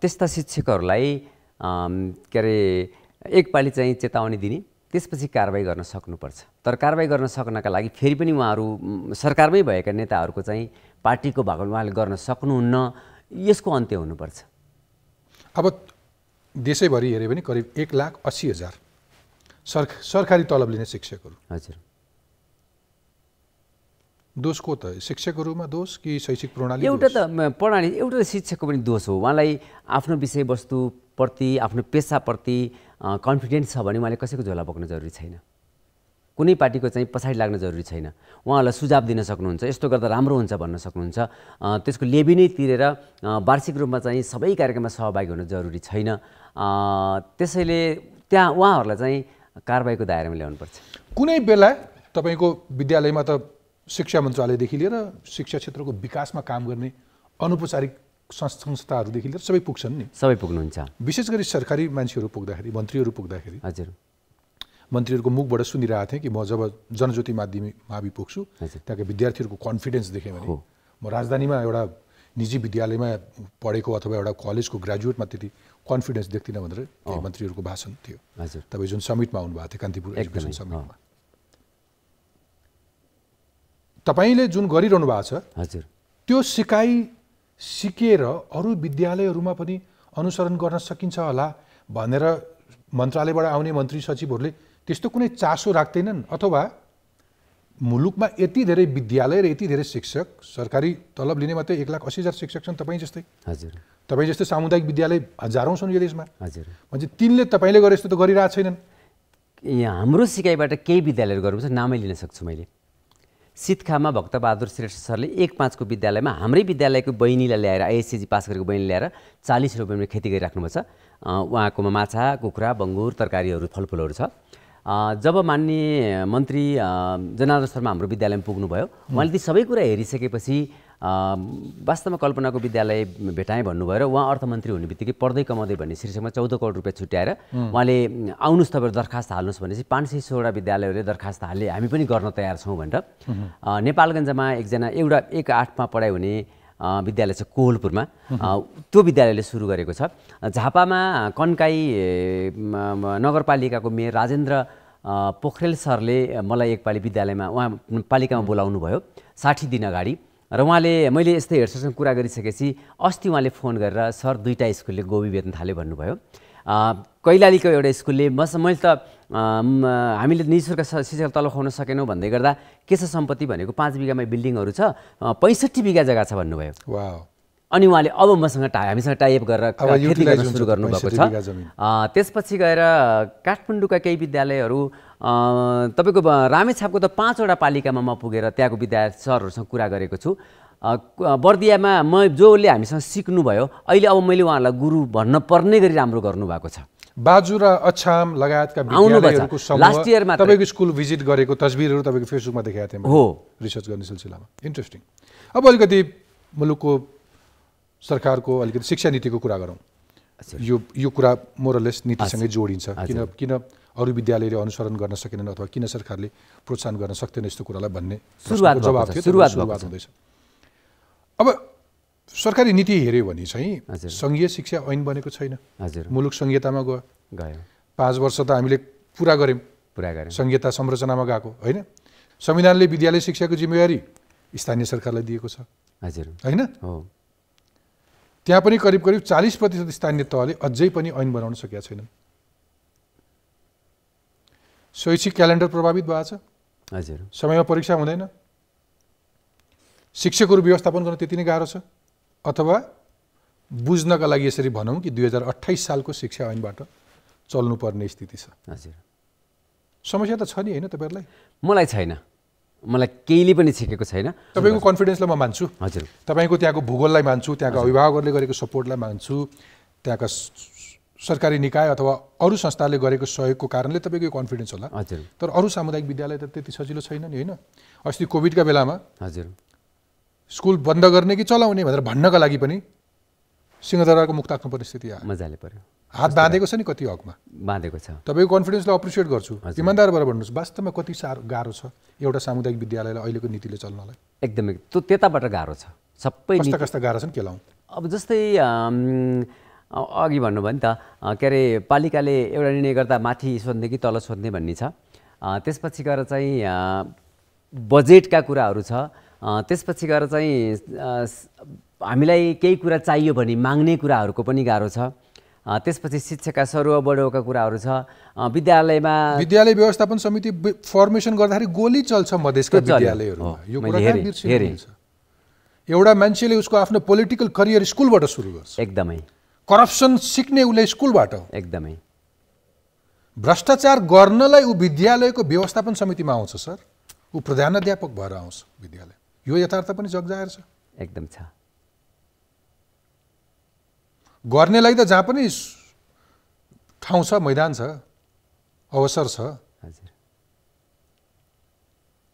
त्यस्ता शिक्षकहरूलाई के अरे एकपालि चाहिँ चेतावनी दिने त्यसपछि कारवाही गर्न सक्नुपर्छ तर कारवाही गर्न सक्नका लागि फेरि पनि उहाँहरू सरकारमै भएका नेताहरूको चाहिँ पार्टीको भागमा उहाँले गर्न सक्नुहुन्न यसको अन्त्य हुनुपर्छ अब देशैभरि हेऱ्यो भने करिब एक लाख अस्सी हजार सरकारी तलब लिने शिक्षकहरू हजुर दोष को त शिक्षकहरूमा दोष कि शैक्षिक प्रणाली एउटा त प्रणाली एउटा शिक्षकको पनि दोष हो उहाँलाई आफ्नो विषयवस्तुप्रति आफ्नो पेसाप्रति कन्फिडेन्स छ भने उहाँले कसैको झोला बोक्न जरुरी छैन कुनै पार्टीको चाहिँ पछाडि लाग्न जरुरी छैन उहाँहरूलाई सुझाव दिन सक्नुहुन्छ यस्तो गर्दा राम्रो हुन्छ भन्न सक्नुहुन्छ त्यसको लेबी नै तिरेर वार्षिक रूपमा चाहिँ सबै कार्यक्रममा सहभागी हुन जरुरी छैन त्यसैले त्यहाँ उहाँहरूलाई चाहिँ कारवाहीको दायरामा ल्याउनुपर्छ कुनै बेला तपाईँको विद्यालयमा त शिक्षा मन्त्रालयदेखि लिएर शिक्षा क्षेत्रको विकासमा काम गर्ने अनौपचारिक संस्थाहरूदेखि लिएर सबै पुग्छन् नि सबै पुग्नुहुन्छ विशेष गरी सरकारी मान्छेहरू पुग्दाखेरि मन्त्रीहरू पुग्दाखेरि हजुर मन्त्रीहरूको मुखबाट सुनिरहेको थिएँ कि म जब जनज्योति माध्यमिकमा मावि पुग्छु त्यहाँका विद्यार्थीहरूको कन्फिडेन्स देखेँ भने म राजधानीमा एउटा निजी विद्यालयमा पढेको अथवा एउटा कलेजको ग्रेजुएटमा त्यति कन्फिडेन्स देख्दिनँ भनेर मन्त्रीहरूको भाषण थियो तपाईँ जुन समिटमा आउनुभएको थियो कान्तिपुर एजुकेसन समिटमा तपाईँले जुन गरिरहनु भएको छ हजुर त्यो सिकाइ सिकेर अरू विद्यालयहरूमा पनि अनुसरण गर्न सकिन्छ होला भनेर मन्त्रालयबाट आउने मन्त्री सचिवहरूले त्यस्तो कुनै चासो राख्दैनन् अथवा मुलुकमा यति धेरै विद्यालय र यति धेरै शिक्षक सरकारी तलब लिने मात्रै एक लाख अस्सी हजार शिक्षक छन् तपाईँ जस्तै हजुर तपाईँ जस्तै सामुदायिक विद्यालय हजारौँ छन् यो देशमा हजुर भन्छ तिनले तपाईँले गरे यस्तो त गरिरहेको छैनन् यहाँ हाम्रो सिकाइबाट केही विद्यालयहरू गर्नुपर्छ नामै लिन सक्छु मैले सितखामा भक्तबहादुर श्रेष्ठ सरले एक पाँचको विद्यालयमा हाम्रै विद्यालयको बहिनीलाई ल्याएर आइएससिजी पास गरेको बहिनी ल्याएर चालिस रुपियाँमा खेती गरिराख्नुभएको छ उहाँकोमा माछा कुखुरा बङ्गुर तरकारीहरू फलफुलहरू छ जब मान्ने मन्त्री जनार्दन शर्मा हाम्रो विद्यालयमा पुग्नुभयो उहाँले ती सबै कुरा हेरिसकेपछि वास्तवमा कल्पनाको विद्यालय भेटाएँ भन्नुभयो र उहाँ अर्थमन्त्री हुने बित्तिकै पढ्दै कमाउँदै भन्ने शीर्षकमा चौध करोड रुपियाँ छुट्याएर उहाँले आउनुहोस् तपाईँहरू दरखास्त हाल्नुहोस् भनेपछि पाँच सय सोह्र विद्यालयहरूले दरखास्त हाल्ने हामी पनि गर्न तयार छौँ भनेर नेपालगञ्जमा एकजना एउटा एक आठमा पढाइ हुने विद्यालय छ कोहलपुरमा त्यो विद्यालयले सुरु गरेको छ झापामा कन्काई नगरपालिकाको मेयर राजेन्द्र पोखरेल सरले मलाई एकपालि विद्यालयमा उहाँ पालिकामा बोलाउनु भयो साठी दिन अगाडि र उहाँले मैले यस्तै हेडसरसँग कुरा गरिसकेपछि अस्ति उहाँले फोन गरेर सर दुईवटा स्कुलले गोबी बेच्न थाल्यो भन्नुभयो कैलालीको एउटा स्कुलले मस मैले त हामीले निशुल्क शिक्षक तल खुवाउन सकेनौँ भन्दै गर्दा के छ सम्पत्ति भनेको पाँच बिघामा बिल्डिङहरू छ पैँसठी बिघा जग्गा छ भन्नुभयो अनि उहाँले अब मसँग टा हामीसँग टाइप गरेर खेती गर्न सुरु गर्नुभएको छ त्यसपछि गएर काठमाडौँका केही विद्यालयहरू तपाईँको रामेछापको त पाँचवटा पालिकामा म पुगेर त्यहाँको विद्यार्थी सरहरूसँग कुरा गरेको छु बर्दियामा म जसले हामीसँग सिक्नुभयो अहिले अब मैले उहाँहरूलाई गुरु भन्न पर्ने गरी राम्रो गर्नुभएको छ बाजु र अछाम लगायतका लास्ट इयरमा तपाईँको स्कुल भिजिट गरेको तस्बिरहरू तपाईँको फेसबुकमा देखाएको थिएँ हो रिसर्च गर्ने सिलसिलामा इन्ट्रेस्टिङ अब अलिकति मुलुकको सरकारको अलिकति शिक्षा नीतिको कुरा गरौँ यो यो कुरा मोरलेस नीतिसँगै जोडिन्छ किन किन अरू विद्यालयले अनुसरण गर्न सकेनन् अथवा किन सरकारले प्रोत्साहन गर्न सक्दैन यस्तो कुरालाई भन्ने जवाब थियो सुरुवात हुँदैछ अब सरकारी नीति हेऱ्यो भने चाहिँ सङ्घीय शिक्षा ऐन बनेको छैन मुलुक सङ्घीयतामा गयो गयो पाँच वर्ष त हामीले पुरा गऱ्यौँ पुरा गऱ्यौँ संहिता संरचनामा गएको होइन संविधानले विद्यालय शिक्षाको जिम्मेवारी स्थानीय सरकारलाई दिएको छ हजुर होइन त्यहाँ पनि करिब करिब चालिस प्रतिशत स्थानीय तहले अझै पनि ऐन बनाउन सकेका छैनन् शैक्षिक क्यालेन्डर प्रभावित भएको छ हजुर समयमा परीक्षा हुँदैन शिक्षकहरू व्यवस्थापन गर्न त्यति नै गाह्रो छ अथवा बुझ्नका लागि यसरी भनौँ कि दुई हजार अठाइस सालको शिक्षा ऐनबाट चल्नुपर्ने स्थिति छ हजुर समस्या त छ नि होइन तपाईँहरूलाई मलाई छैन मलाई केहीले पनि छिकेको छैन तपाईँको कन्फिडेन्सलाई म मान्छु हजुर तपाईँको त्यहाँको भूगोललाई मान्छु त्यहाँको अभिभावकहरूले गरेको सपोर्टलाई मान्छु त्यहाँका सरकारी निकाय अथवा अरू संस्थाले गरेको सहयोगको कारणले तपाईँको कन्फिडेन्स होला हजुर तर अरू सामुदायिक विद्यालय त त्यति सजिलो छैन नि होइन अस्ति कोभिडका बेलामा हजुर स्कुल बन्द गर्ने कि चलाउने भनेर भन्नका लागि पनि सिंहदरबारको मुख ताक्नुपर्ने स्थिति मजाले पर्यो हात बाँधेको छ नि कति हकमा बाँधेको छ तपाईँको कन्फिडेन्सलाई अप्रिसिएट गर्छु इमान्दारबाट भन्नुहोस् वास्तवमा कति साह्रो गाह्रो छ एउटा सामुदायिक विद्यालयलाई अहिलेको नीतिले चल्नलाई एकदमै त्यो त्यताबाट गाह्रो छ सबै कस्ता कस्ता गाह्रो छन् केलाउँ अब जस्तै अघि भन्नुभयो नि त के अरे पालिकाले एउटा निर्णय गर्दा माथि सोध्ने कि तल सोध्ने भन्ने छ त्यसपछि गएर चाहिँ बजेटका कुराहरू छ त्यसपछि गएर चाहिँ हामीलाई केही कुरा चाहियो भने माग्ने कुराहरूको पनि गाह्रो छ त्यसपछि शिक्षाका सरुवा बढाउका कुराहरू छ विद्यालयमा विद्यालय व्यवस्थापन समिति फर्मेसन गर्दाखेरि गोली चल्छ मधेसका एउटा मान्छेले उसको आफ्नो पोलिटिकल करियर स्कुलबाट सुरु गर्छ एकदमै करप्सन सिक्ने उसले स्कुलबाट एकदमै भ्रष्टाचार गर्नलाई ऊ विद्यालयको व्यवस्थापन समितिमा आउँछ सर ऊ प्रधानाध्यापक भएर आउँछ विद्यालय यो यथार्थ पनि जगजाहेर छ एकदम छ गर्नेलाई त जहाँ पनि ठाउँ छ मैदान छ अवसर छ हजुर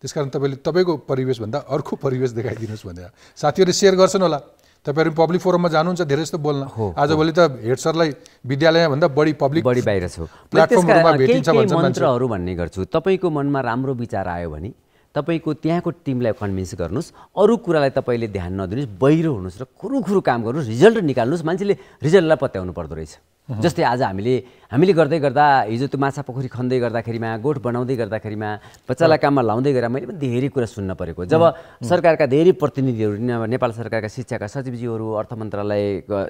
त्यसकारण तपाईँले तपाईँको परिवेशभन्दा अर्को परिवेश देखाइदिनुहोस् भनेर साथीहरूले सेयर गर्छन् होला तपाईँहरू पब्लिक फोरममा जानुहुन्छ धेरै जस्तो बोल्न आजभोलि त हेड सरलाई विद्यालयभन्दा बढी पब्लिक बढी बाहिर छ मन्त्रहरू भन्ने गर्छु तपाईँको मनमा राम्रो विचार आयो भने तपाईँको त्यहाँको टिमलाई कन्भिन्स गर्नुहोस् अरू कुरालाई तपाईँले ध्यान नदिनुहोस् बहिरो हुनुहोस् र खुरुखुरु काम गर्नुहोस् रिजल्ट निकाल्नुहोस् मान्छेले रिजल्टलाई पत्याउनु पर्दो रहेछ जस्तै आज हामीले हामीले गर्दै गर्दा हिजो त्यो माछा पोखरी खन्दै गर्दाखेरिमा गोठ बनाउँदै गर्दाखेरिमा बच्चालाई काममा लाउँदै गरेर मैले पनि धेरै कुरा सुन्न परेको जब सरकारका धेरै प्रतिनिधिहरू नेपाल सरकारका शिक्षाका सचिवज्यूहरू अर्थ मन्त्रालय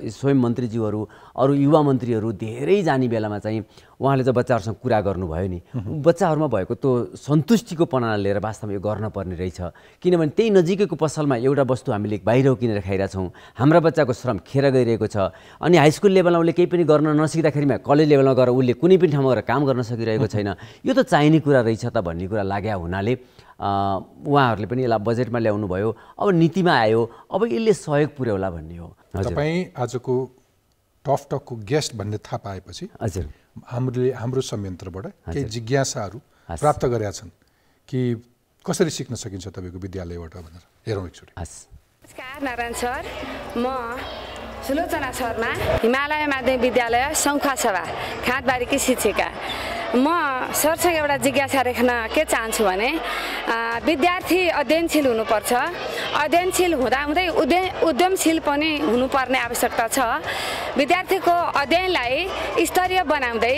स्वयं मन्त्रीज्यूहरू अरू युवा मन्त्रीहरू धेरै जाने बेलामा चाहिँ उहाँले जब बच्चाहरूसँग कुरा गर्नुभयो नि बच्चाहरूमा भएको त्यो सन्तुष्टिको पना लिएर वास्तवमा यो गर्न पर्ने रहेछ किनभने त्यही नजिकैको पसलमा एउटा वस्तु हामीले बाहिर किनेर खाइरहेछौँ हाम्रा बच्चाको श्रम खेर गइरहेको छ अनि हाई स्कुल लेभलमा उसले केही पनि गर्न नसिक्दाखेरिमा कलेज लेभलमा गएर उसले कुनै पनि ठाउँमा गएर काम गर्न सकिरहेको छैन यो त चाहिने कुरा रहेछ त भन्ने कुरा लाग्या हुनाले उहाँहरूले पनि यसलाई बजेटमा ल्याउनु भयो अब नीतिमा आयो अब यसले सहयोग पुर्याउला भन्ने हो तपाईँ आजको टफ टकको गेस्ट भन्ने थाहा पाएपछि हजुर हामीले हाम्रो संयन्त्रबाट केही जिज्ञासाहरू प्राप्त गरेका छन् कि कसरी सिक्न सकिन्छ तपाईँको विद्यालयबाट भनेर हेरौँ एकचोटि हस् नमस्कार नारायण सर म सुलोचना शर्मा हिमालय माध्यमिक विद्यालय सङ्खुवासभा खाँदबारीकी शिक्षिका म सरसँग एउटा जिज्ञासा राख्न के चाहन्छु भने विद्यार्थी अध्ययनशील हुनुपर्छ अध्ययनशील हुँदाहुँदै उद्यम उद्यमशील पनि हुनुपर्ने आवश्यकता छ विद्यार्थीको अध्ययनलाई स्तरीय बनाउँदै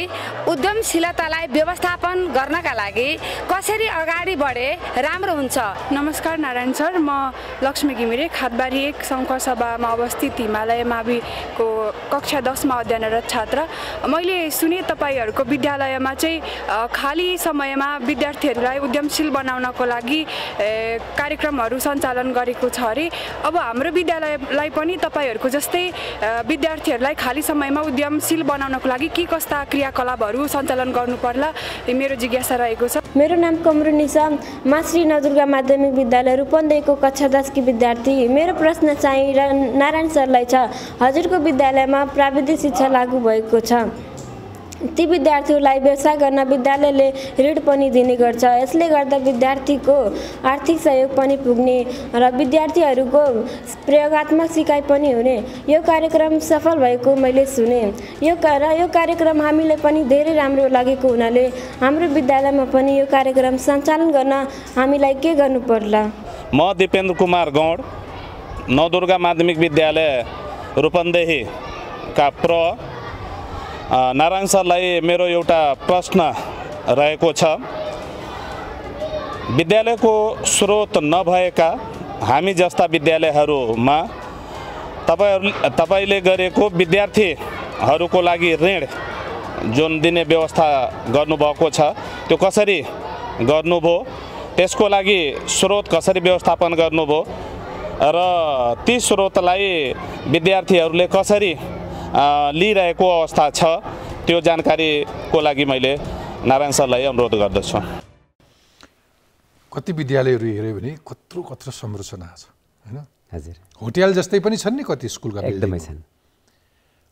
उद्यमशीलतालाई व्यवस्थापन गर्नका लागि कसरी अगाडि बढे राम्रो हुन्छ नमस्कार नारायण सर म लक्ष्मी घिमिरे खातबारी एक शङ्कर सभामा अवस्थित हिमालय माविको कक्षा दसमा अध्ययनरत छात्र मैले सुने तपाईँहरूको विद्यालयमा चाहिँ खाली समयमा विद्यार्थीहरूलाई उद्यमशील बनाउनको लागि कार्यक्रमहरू सञ्चालन गर् गरेको छ अरे अब हाम्रो विद्यालयलाई पनि तपाईँहरूको जस्तै विद्यार्थीहरूलाई खाली समयमा उद्यमशील बनाउनको लागि के कस्ता क्रियाकलापहरू सञ्चालन गर्नु पर्ला मेरो जिज्ञासा रहेको छ मेरो नाम कमरुनी मा श्री नदुर्गा माध्यमिक विद्यालय रूपन्देहीको कक्षा दसकी विद्यार्थी मेरो प्रश्न चाहिँ नारायण सरलाई छ हजुरको विद्यालयमा प्राविधिक शिक्षा लागू भएको छ ती विद्यार्थीहरूलाई व्यवसाय गर्न विद्यालयले ऋण पनि दिने गर्छ यसले गर्दा विद्यार्थीको आर्थिक सहयोग पनि पुग्ने र विद्यार्थीहरूको प्रयोगत्मक सिकाइ पनि हुने यो कार्यक्रम सफल भएको मैले सुने यो र यो कार्यक्रम हामीलाई पनि धेरै राम्रो लागेको हुनाले हाम्रो विद्यालयमा पनि यो कार्यक्रम सञ्चालन गर्न हामीलाई के गर्नु पर्ला म दिपेन्द्र कुमार गौड नवदुर्गा माध्यमिक विद्यालय रूपन्देहीका प्र नारायण सरलाई मेरो एउटा प्रश्न रहेको छ विद्यालयको स्रोत नभएका हामी जस्ता विद्यालयहरूमा तपाईँहरू तपाईँले गरेको विद्यार्थीहरूको लागि ऋण जुन दिने व्यवस्था गर्नुभएको छ त्यो कसरी गर्नुभयो त्यसको लागि स्रोत कसरी व्यवस्थापन गर्नुभयो र ती स्रोतलाई विद्यार्थीहरूले कसरी लिइरहेको अवस्था छ त्यो जानकारीको लागि मैले नारायण सरलाई अनुरोध गर्दछु कति विद्यालयहरू हेऱ्यो भने कत्रो कत्रो संरचना छ होइन हजुर होटेल जस्तै पनि छन् नि कति स्कुलका एकदमै छन्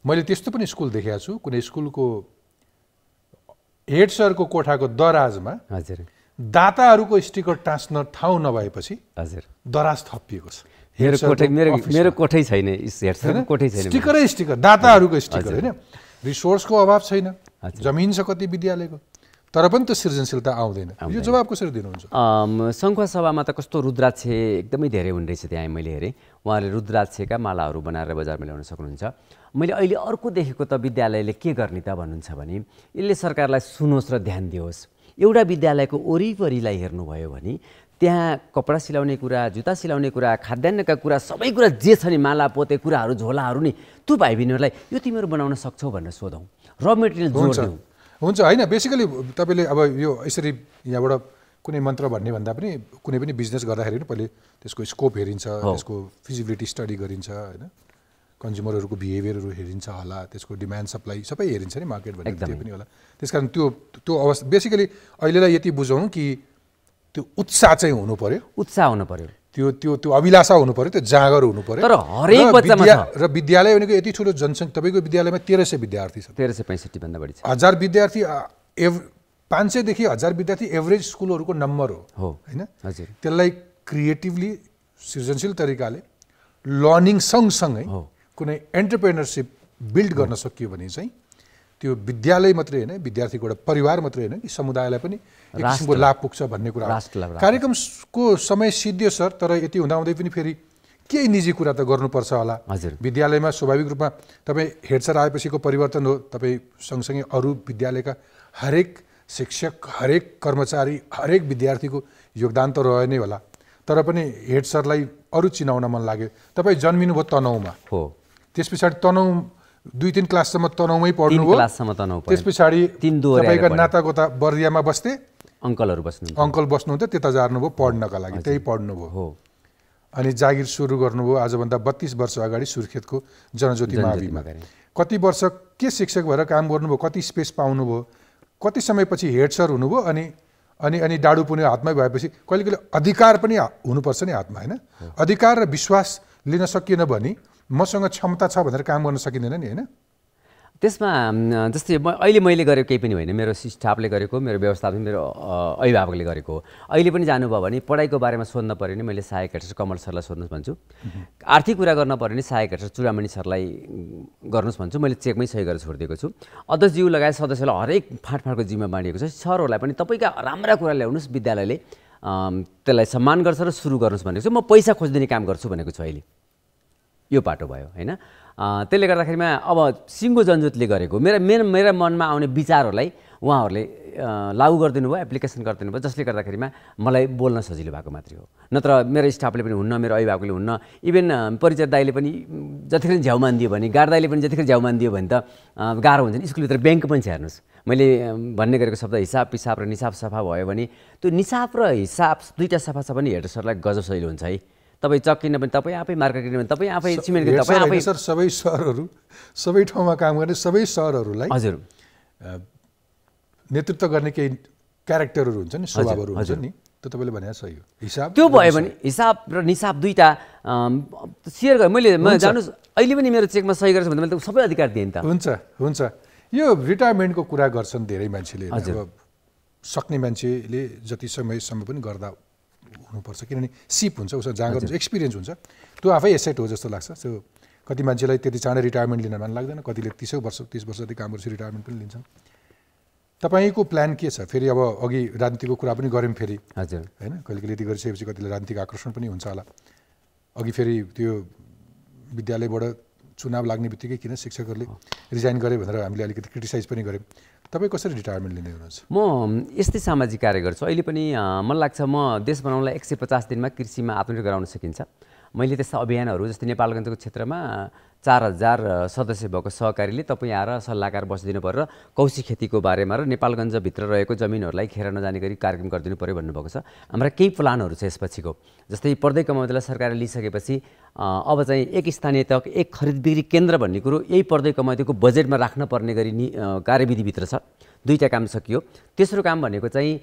मैले त्यस्तो पनि स्कुल देखेको छु कुनै स्कुलको हेड सरको कोठाको दराजमा हजुर दाताहरूको स्टिकर टाँस्न ठाउँ नभएपछि हजुर दराज थपिएको छ मेरो कोठै मेरो मेरो कोठै छैन कोठै छैन स्टिकरै स्टिकर दाताहरूको स्टिकर होइन रिसोर्सको अभाव छैन जमिन छ कति विद्यालयको तर पनि त्यो सृजनशीलता आउँदैन यो जवाब कसरी दिनुहुन्छ सङ्घ सभामा त कस्तो रुद्राक्ष एकदमै धेरै हुने रहेछ त्यहाँ मैले हेरेँ उहाँले रुद्राक्षका मालाहरू बनाएर बजारमा ल्याउन सक्नुहुन्छ मैले अहिले अर्को देखेको त विद्यालयले के गर्ने त भन्नुहुन्छ भने यसले सरकारलाई सुनोस् र ध्यान दियोस् एउटा विद्यालयको वरिपरिलाई हेर्नुभयो भने त्यहाँ कपडा सिलाउने कुरा जुत्ता सिलाउने कुरा खाद्यान्नका कुरा सबै कुरा जे छ नि माला पोते कुराहरू झोलाहरू नि त्यो भाइ बहिनीहरूलाई यो तिमीहरू बनाउन सक्छौ भनेर सोधौँ र मेटेरियल जोड्छौँ हुन्छ होइन बेसिकली तपाईँले अब यो यसरी यहाँबाट कुनै मन्त्र भन्ने भन्दा पनि कुनै पनि बिजनेस गर्दाखेरि पनि पहिले त्यसको स्कोप हेरिन्छ त्यसको फिजिबिलिटी स्टडी गरिन्छ होइन कन्ज्युमरहरूको बिहेभियरहरू हेरिन्छ होला त्यसको डिमान्ड सप्लाई सबै हेरिन्छ नि मार्केट भनेर त्यो पनि होला त्यस कारण त्यो त्यो अवस्था बेसिकली अहिलेलाई यति बुझौँ कि त्यो उत्साह चाहिँ हुनु पर्यो उत्साह हुनु पर्यो त्यो त्यो त्यो अभिलाषा हुनु पर्यो त्यो जाँगर हुनु पर्यो तर हरेक बच्चामा र विद्यालय भनेको यति ठुलो जनसङ्ख्या तपाईँको विद्यालयमा तेह्र सय विद्यार्थी छ तेह्र सय पैँसठी भन्दा बढी छ हजार विद्यार्थी एभ पाँच सयदेखि हजार विद्यार्थी एभरेज स्कुलहरूको नम्बर हो होइन हजुर त्यसलाई क्रिएटिभली सृजनशील तरिकाले लर्निङ सँगसँगै कुनै एन्टरप्रेनरसिप बिल्ड गर्न सकियो भने चाहिँ त्यो विद्यालय मात्रै होइन विद्यार्थीको एउटा परिवार मात्रै होइन कि समुदायलाई पनि एक किसिमको लाभ पुग्छ भन्ने कुरा कार्यक्रमको समय सिद्धियो सर तर यति हुँदाहुँदै पनि फेरि केही निजी कुरा त गर्नुपर्छ होला हजुर विद्यालयमा स्वाभाविक रूपमा तपाईँ हेड सर आएपछिको परिवर्तन हो तपाईँ सँगसँगै अरू विद्यालयका हरेक शिक्षक हरेक कर्मचारी हरेक विद्यार्थीको योगदान त रह्यो नै होला तर पनि हेड सरलाई अरू चिनाउन मन लाग्यो तपाईँ जन्मिनुभयो तनहुमा हो त्यस पछाडि तनहुँ दुई तिन क्लाससम्म तनाउमै पढ्नु क्लाससम्म तनाउ त्यस पछाडि तपाईँका नातागोता बर्दियामा बस्थे अङ्कलहरू बस्नु अङ्कल बस्नुहुन्थ्यो त्यता जानुभयो पढ्नका लागि त्यही पढ्नुभयो हो अनि जागिर सुरु गर्नुभयो आजभन्दा बत्तिस वर्ष अगाडि सुर्खेतको जनज्योति माविमा कति वर्ष के शिक्षक भएर काम गर्नुभयो कति स्पेस पाउनुभयो कति समयपछि हेड सर हुनुभयो अनि अनि अनि डाडु पनि हातमै भएपछि कहिले कहिले अधिकार पनि हुनुपर्छ नि हातमा होइन अधिकार र विश्वास लिन सकिएन भने मसँग क्षमता छ भनेर काम गर्न सकिँदैन नि होइन त्यसमा जस्तै म अहिले मैले गरेको केही पनि होइन मेरो स्टाफले गरेको मेरो व्यवस्थापन मेरो अभिभावकले गरेको अहिले पनि जानुभयो भने पढाइको बारेमा सोध्न पऱ्यो भने मैले सहायक हेर्छु कमल सरलाई सोध्नुहोस् भन्छु आर्थिक कुरा गर्न पऱ्यो भने सहायक हेर्छ चुडामणि सरलाई गर्नुहोस् भन्छु मैले चेकमै सही गरेर छोडिदिएको छु अध्यक्षज्यू लगाएर सदस्यलाई हरेक फाँटफाँटको जिम्मा बाँडिएको छ सरहरूलाई पनि तपाईँका राम्रा कुरा ल्याउनुहोस् विद्यालयले त्यसलाई सम्मान गर्छ र सुरु गर्नुहोस् भनेको छु म पैसा खोजिदिने काम गर्छु भनेको छु अहिले यो पाटो भयो होइन त्यसले गर्दाखेरिमा अब सिङ्गो जनजुतले गरेको मेरा मेन मेरा मनमा आउने विचारहरूलाई उहाँहरूले लागु गरिदिनु भयो एप्लिकेसन गरिदिनु भयो जसले गर्दाखेरिमा मलाई बोल्न सजिलो भएको मात्रै हो नत्र मेरो स्टाफले पनि हुन्न मेरो अभिभावकले हुन्न इभेन परिचय दाईले पनि जतिखेर झ्याउ मानिदियो भने गार्दाईले पनि जतिखेर झ्याउ मानिदियो भने त गाह्रो हुन्छ नि स्कुलभित्र ब्याङ्क पनि छ हेर्नुहोस् मैले भन्ने गरेको शब्द हिसाब पिसाब र निसाब सफा भयो भने त्यो निसाब र हिसाब दुईवटा सफा छ भने हेर्दा सरलाई गजब शैली हुन्छ है तपाईँ चक्किन पनि तपाईँ आफै मार्केट किन्न पनि तपाईँ आफै सिमेन्ट तपाईँ आफै सर सबै सहरहरू सबै ठाउँमा काम गर्ने सबै सहरहरूलाई हजुर नेतृत्व गर्ने केही क्यारेक्टरहरू हुन्छ नि स्वभावहरू हुन्छ नि त्यो तपाईँले भने सही हो हिसाब त्यो भयो भने हिसाब र निसाब दुईवटा सेयर गरेँ मैले जानुहोस् अहिले पनि मेरो चेकमा सही गरेको छ भने मैले सबै अधिकार दिएँ नि त हुन्छ हुन्छ यो रिटायरमेन्टको कुरा गर्छन् धेरै मान्छेले अब सक्ने मान्छेले जति समयसम्म पनि गर्दा हुनुपर्छ किनभने सिप हुन्छ उसको जाँगर हुन्छ एक्सपिरियन्स हुन्छ त्यो आफै एसेट हो जस्तो लाग्छ त्यो कति मान्छेलाई त्यति चाँडै रिटायरमेन्ट लिन मन लाग्दैन कतिले तिसै वर्ष तिस वर्ष जति काम गर्छ रिटायरमेन्ट पनि लिन्छन् तपाईँको प्लान के छ फेरि अब अघि राजनीतिको कुरा पनि गऱ्यौँ फेरि हजुर होइन कहिले कहिले यति गरिसकेपछि कतिले राजनीतिक आकर्षण पनि हुन्छ होला अघि फेरि त्यो विद्यालयबाट चुनाव लाग्ने बित्तिकै किन शिक्षकहरूले रिजाइन गरे भनेर हामीले अलिकति क्रिटिसाइज पनि गऱ्यौँ तपाईँ कसरी रिटायरमेन्ट लिने हुनुहुन्छ म यस्तै सामाजिक कार्य गर्छु अहिले पनि मलाई लाग्छ म देश बनाउनलाई एक सय पचास दिनमा कृषिमा आत्मनिर्भर गराउन सकिन्छ मैले त्यस्ता अभियानहरू जस्तै नेपालगञ्जको क्षेत्रमा चार हजार सदस्य भएको सहकारीले तपाईँ आएर सल्लाहकार बसिदिनु पऱ्यो र कौसी खेतीको बारेमा र नेपालगञ्जभित्र रहेको जमिनहरूलाई खेर नजाने गरी कार्यक्रम गरिदिनु पऱ्यो भन्नुभएको छ हाम्रा केही प्लानहरू छ यसपछिको जस्तै पर्दै कमाउँदैलाई सरकारले लिइसकेपछि अब चाहिँ एक स्थानीय तह एक खरिद बिक्री केन्द्र भन्ने कुरो यही पर्दै कमाउँदैको बजेटमा राख्न पर्ने गरी नि कार्यविधिभित्र छ दुईवटा काम सकियो तेस्रो काम भनेको चाहिँ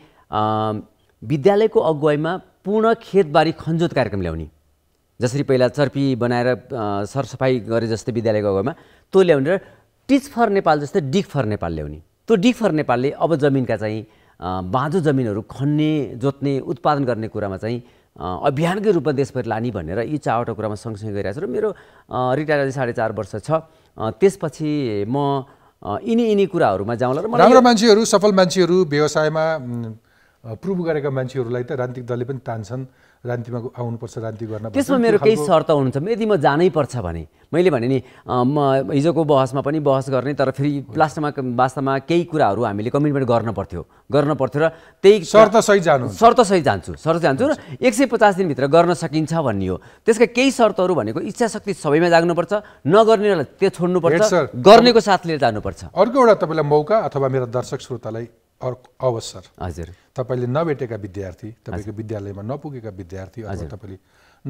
विद्यालयको अगुवाईमा पूर्ण खेतबारी खनजोत कार्यक्रम ल्याउने जसरी पहिला चर्पी बनाएर सरसफाइ गरे जस्तै विद्यालयको अगाउमा त्यो ल्याउने र टिच फर नेपाल जस्तै डिक फर नेपाल ल्याउने त्यो डिक फर नेपालले अब जमिनका चाहिँ बाँझो जमिनहरू खन्ने जोत्ने उत्पादन गर्ने कुरामा चाहिँ अभियानकै रूपमा देशभरि लाने भनेर यी चारवटा कुरामा सँगसँगै गइरहेको छु र मेरो रिटायर अहिले साढे चार वर्ष छ त्यसपछि म यिनी यिनी कुराहरूमा जाउँला र राम्रो मान्छेहरू सफल मान्छेहरू व्यवसायमा प्रुभ गरेका मान्छेहरूलाई त राजनीतिक दलले पनि तान्छन् राजनीतिमा आउनुपर्छ राजनीति गर्न त्यसमा मेरो केही शर्त हुनुहुन्छ यदि म जानै पर्छ भने मैले भने नि म हिजोको बहसमा पनि बहस गर्ने तर फेरि लास्टमा वास्तवमा केही कुराहरू हामीले कमिटमेन्ट गर्न पर्थ्यो गर्न पर्थ्यो र त्यही शर्त सहित जानु शर्त सहित जान्छु शर्त जान्छु र एक सय पचास दिनभित्र गर्न सकिन्छ भन्ने हो त्यसका केही शर्तहरू भनेको इच्छा शक्ति सबैमा जाग्नुपर्छ नगर्नेलाई त्यो छोड्नुपर्छ गर्नेको साथ लिएर जानुपर्छ अर्को एउटा तपाईँलाई मौका अथवा मेरो दर्शक श्रोतालाई अवसर हजुर तपाईँले नभेटेका विद्यार्थी तपाईँको विद्यालयमा नपुगेका विद्यार्थी अथवा तपाईँले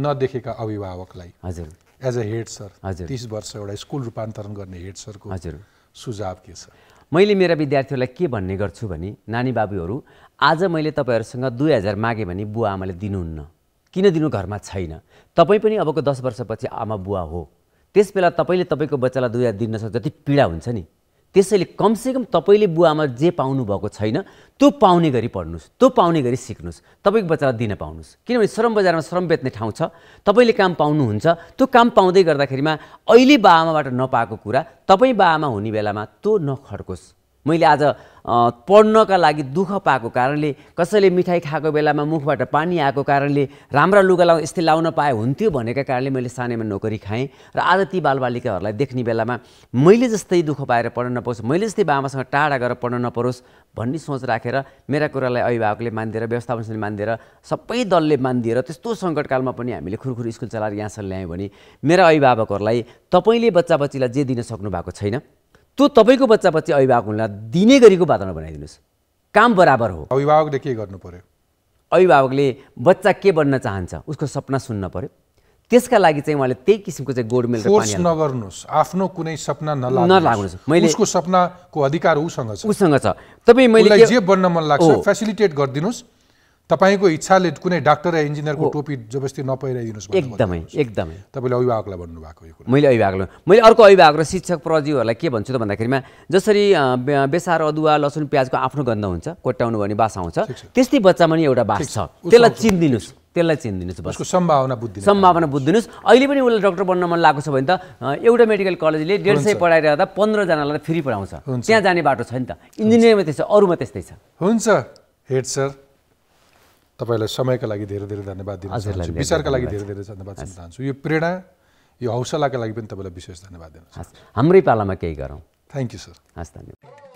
नदेखेका अभिभावकलाई हजुर एज अ हेड सर तिस वर्ष एउटा स्कुल रूपान्तरण गर्ने हेड सरको सुझाव के छ मैले मेरा विद्यार्थीहरूलाई के भन्ने गर्छु भने नानी बाबुहरू आज मैले तपाईँहरूसँग दुई हजार मागेँ भने बुवा आमाले दिनुहुन्न किन दिनु घरमा छैन तपाईँ पनि अबको दस वर्षपछि आमा बुवा हो त्यस बेला तपाईँले तपाईँको बच्चालाई दुई हजार दिन नसक्छ जति पीडा हुन्छ नि त्यसैले कमसेकम तपाईँले बुवामा जे जे पाउनुभएको छैन त्यो पाउने गरी पढ्नुहोस् त्यो पाउने गरी सिक्नुहोस् तपाईँको बच्चालाई दिन पाउनुहोस् किनभने श्रम बजारमा श्रम बेच्ने ठाउँ छ तपाईँले काम पाउनुहुन्छ त्यो काम पाउँदै गर्दाखेरिमा अहिले बा नपाएको कुरा तपाईँ बा आमा हुने बेलामा त्यो नखड्कोस् मैले आज पढ्नका लागि दुःख पाएको कारणले कसैले मिठाई खाएको बेलामा मुखबाट पानी आएको कारणले राम्रा लुगा लाउ यस्तै लाउन पाए हुन्थ्यो भनेका कारणले मैले सानैमा नोकरी खाएँ र आज ती बालबालिकाहरूलाई देख्ने बेलामा मैले जस्तै दुःख पाएर पढ्न नपरोस् मैले जस्तै बाबासँग टाढा गरेर पढ्न नपरोस् भन्ने सोच राखेर मेरा कुरालाई अभिभावकले मानिदिएर व्यवस्थापनले मानिदिएर सबै दलले मानिदिएर त्यस्तो सङ्कटकालमा पनि हामीले खुरखुर स्कुल चलाएर यहाँसम्म ल्यायौँ भने मेरा अभिभावकहरूलाई तपाईँले बच्चा बच्चीलाई जे दिन सक्नु भएको छैन त्यो तपाईँको बच्चा बच्ची अभिभावकहरूलाई दिने गरेको वातावरण बनाइदिनुहोस् काम बराबर हो अभिभावकले के गर्नु पर्यो अभिभावकले बच्चा के बन्न चाहन्छ उसको सपना सुन्न पर्यो त्यसका लागि चाहिँ उहाँले त्यही किसिमको चाहिँ मिल्छ नगर्नुहोस् आफ्नो कुनै सपना नलाग्नुहोस् मैले उसको सपनाको अधिकार उसँग छ उसँग छ तपाईँ मैले जे बन्न मन लाग्छ फेसिलिटेट गरिदिनुहोस् तपाईँको इच्छाले कुनै डाक्टर या इन्जिनियरको टोपी जबस्ती नपाइरहनुहोस् एकदमै एकदमै तपाईँले अभिभावकलाई भन्नुभएको यो मैले अभिभावकलाई मैले अर्को अभिभावक र शिक्षक प्रजीवहरूलाई के भन्छु त भन्दाखेरिमा जसरी बेसार अदुवा लसुन प्याजको आफ्नो गन्ध हुन्छ कोट्याउनु भने बास आउँछ त्यस्तै बच्चा पनि एउटा बास छ त्यसलाई चिनिदिनुहोस् त्यसलाई चिनिदिनुहोस् उसको सम्भावना बुझ्दिनु सम्भावना बुझिदिनुहोस् अहिले पनि उसलाई डक्टर बन्न मन लागेको छ भने त एउटा मेडिकल कलेजले डेढ सय पढाइरहँदा पन्ध्रजनालाई फ्री पढाउँछ त्यहाँ जाने बाटो छ नि त इन्जिनियरमा त्यस्तै छ अरूमा त्यस्तै छ हुन्छ हेड सर तपाईँलाई समयका लागि धेरै धेरै धन्यवाद दिन चाहन्छु विचारका लागि धेरै धेरै धन्यवाद दिन चाहन्छु यो प्रेरणा यो हौसलाका लागि पनि तपाईँलाई विशेष धन्यवाद दिन हाम्रै पालामा केही गरौँ थ्याङ्क यू सर हस् धन्यवाद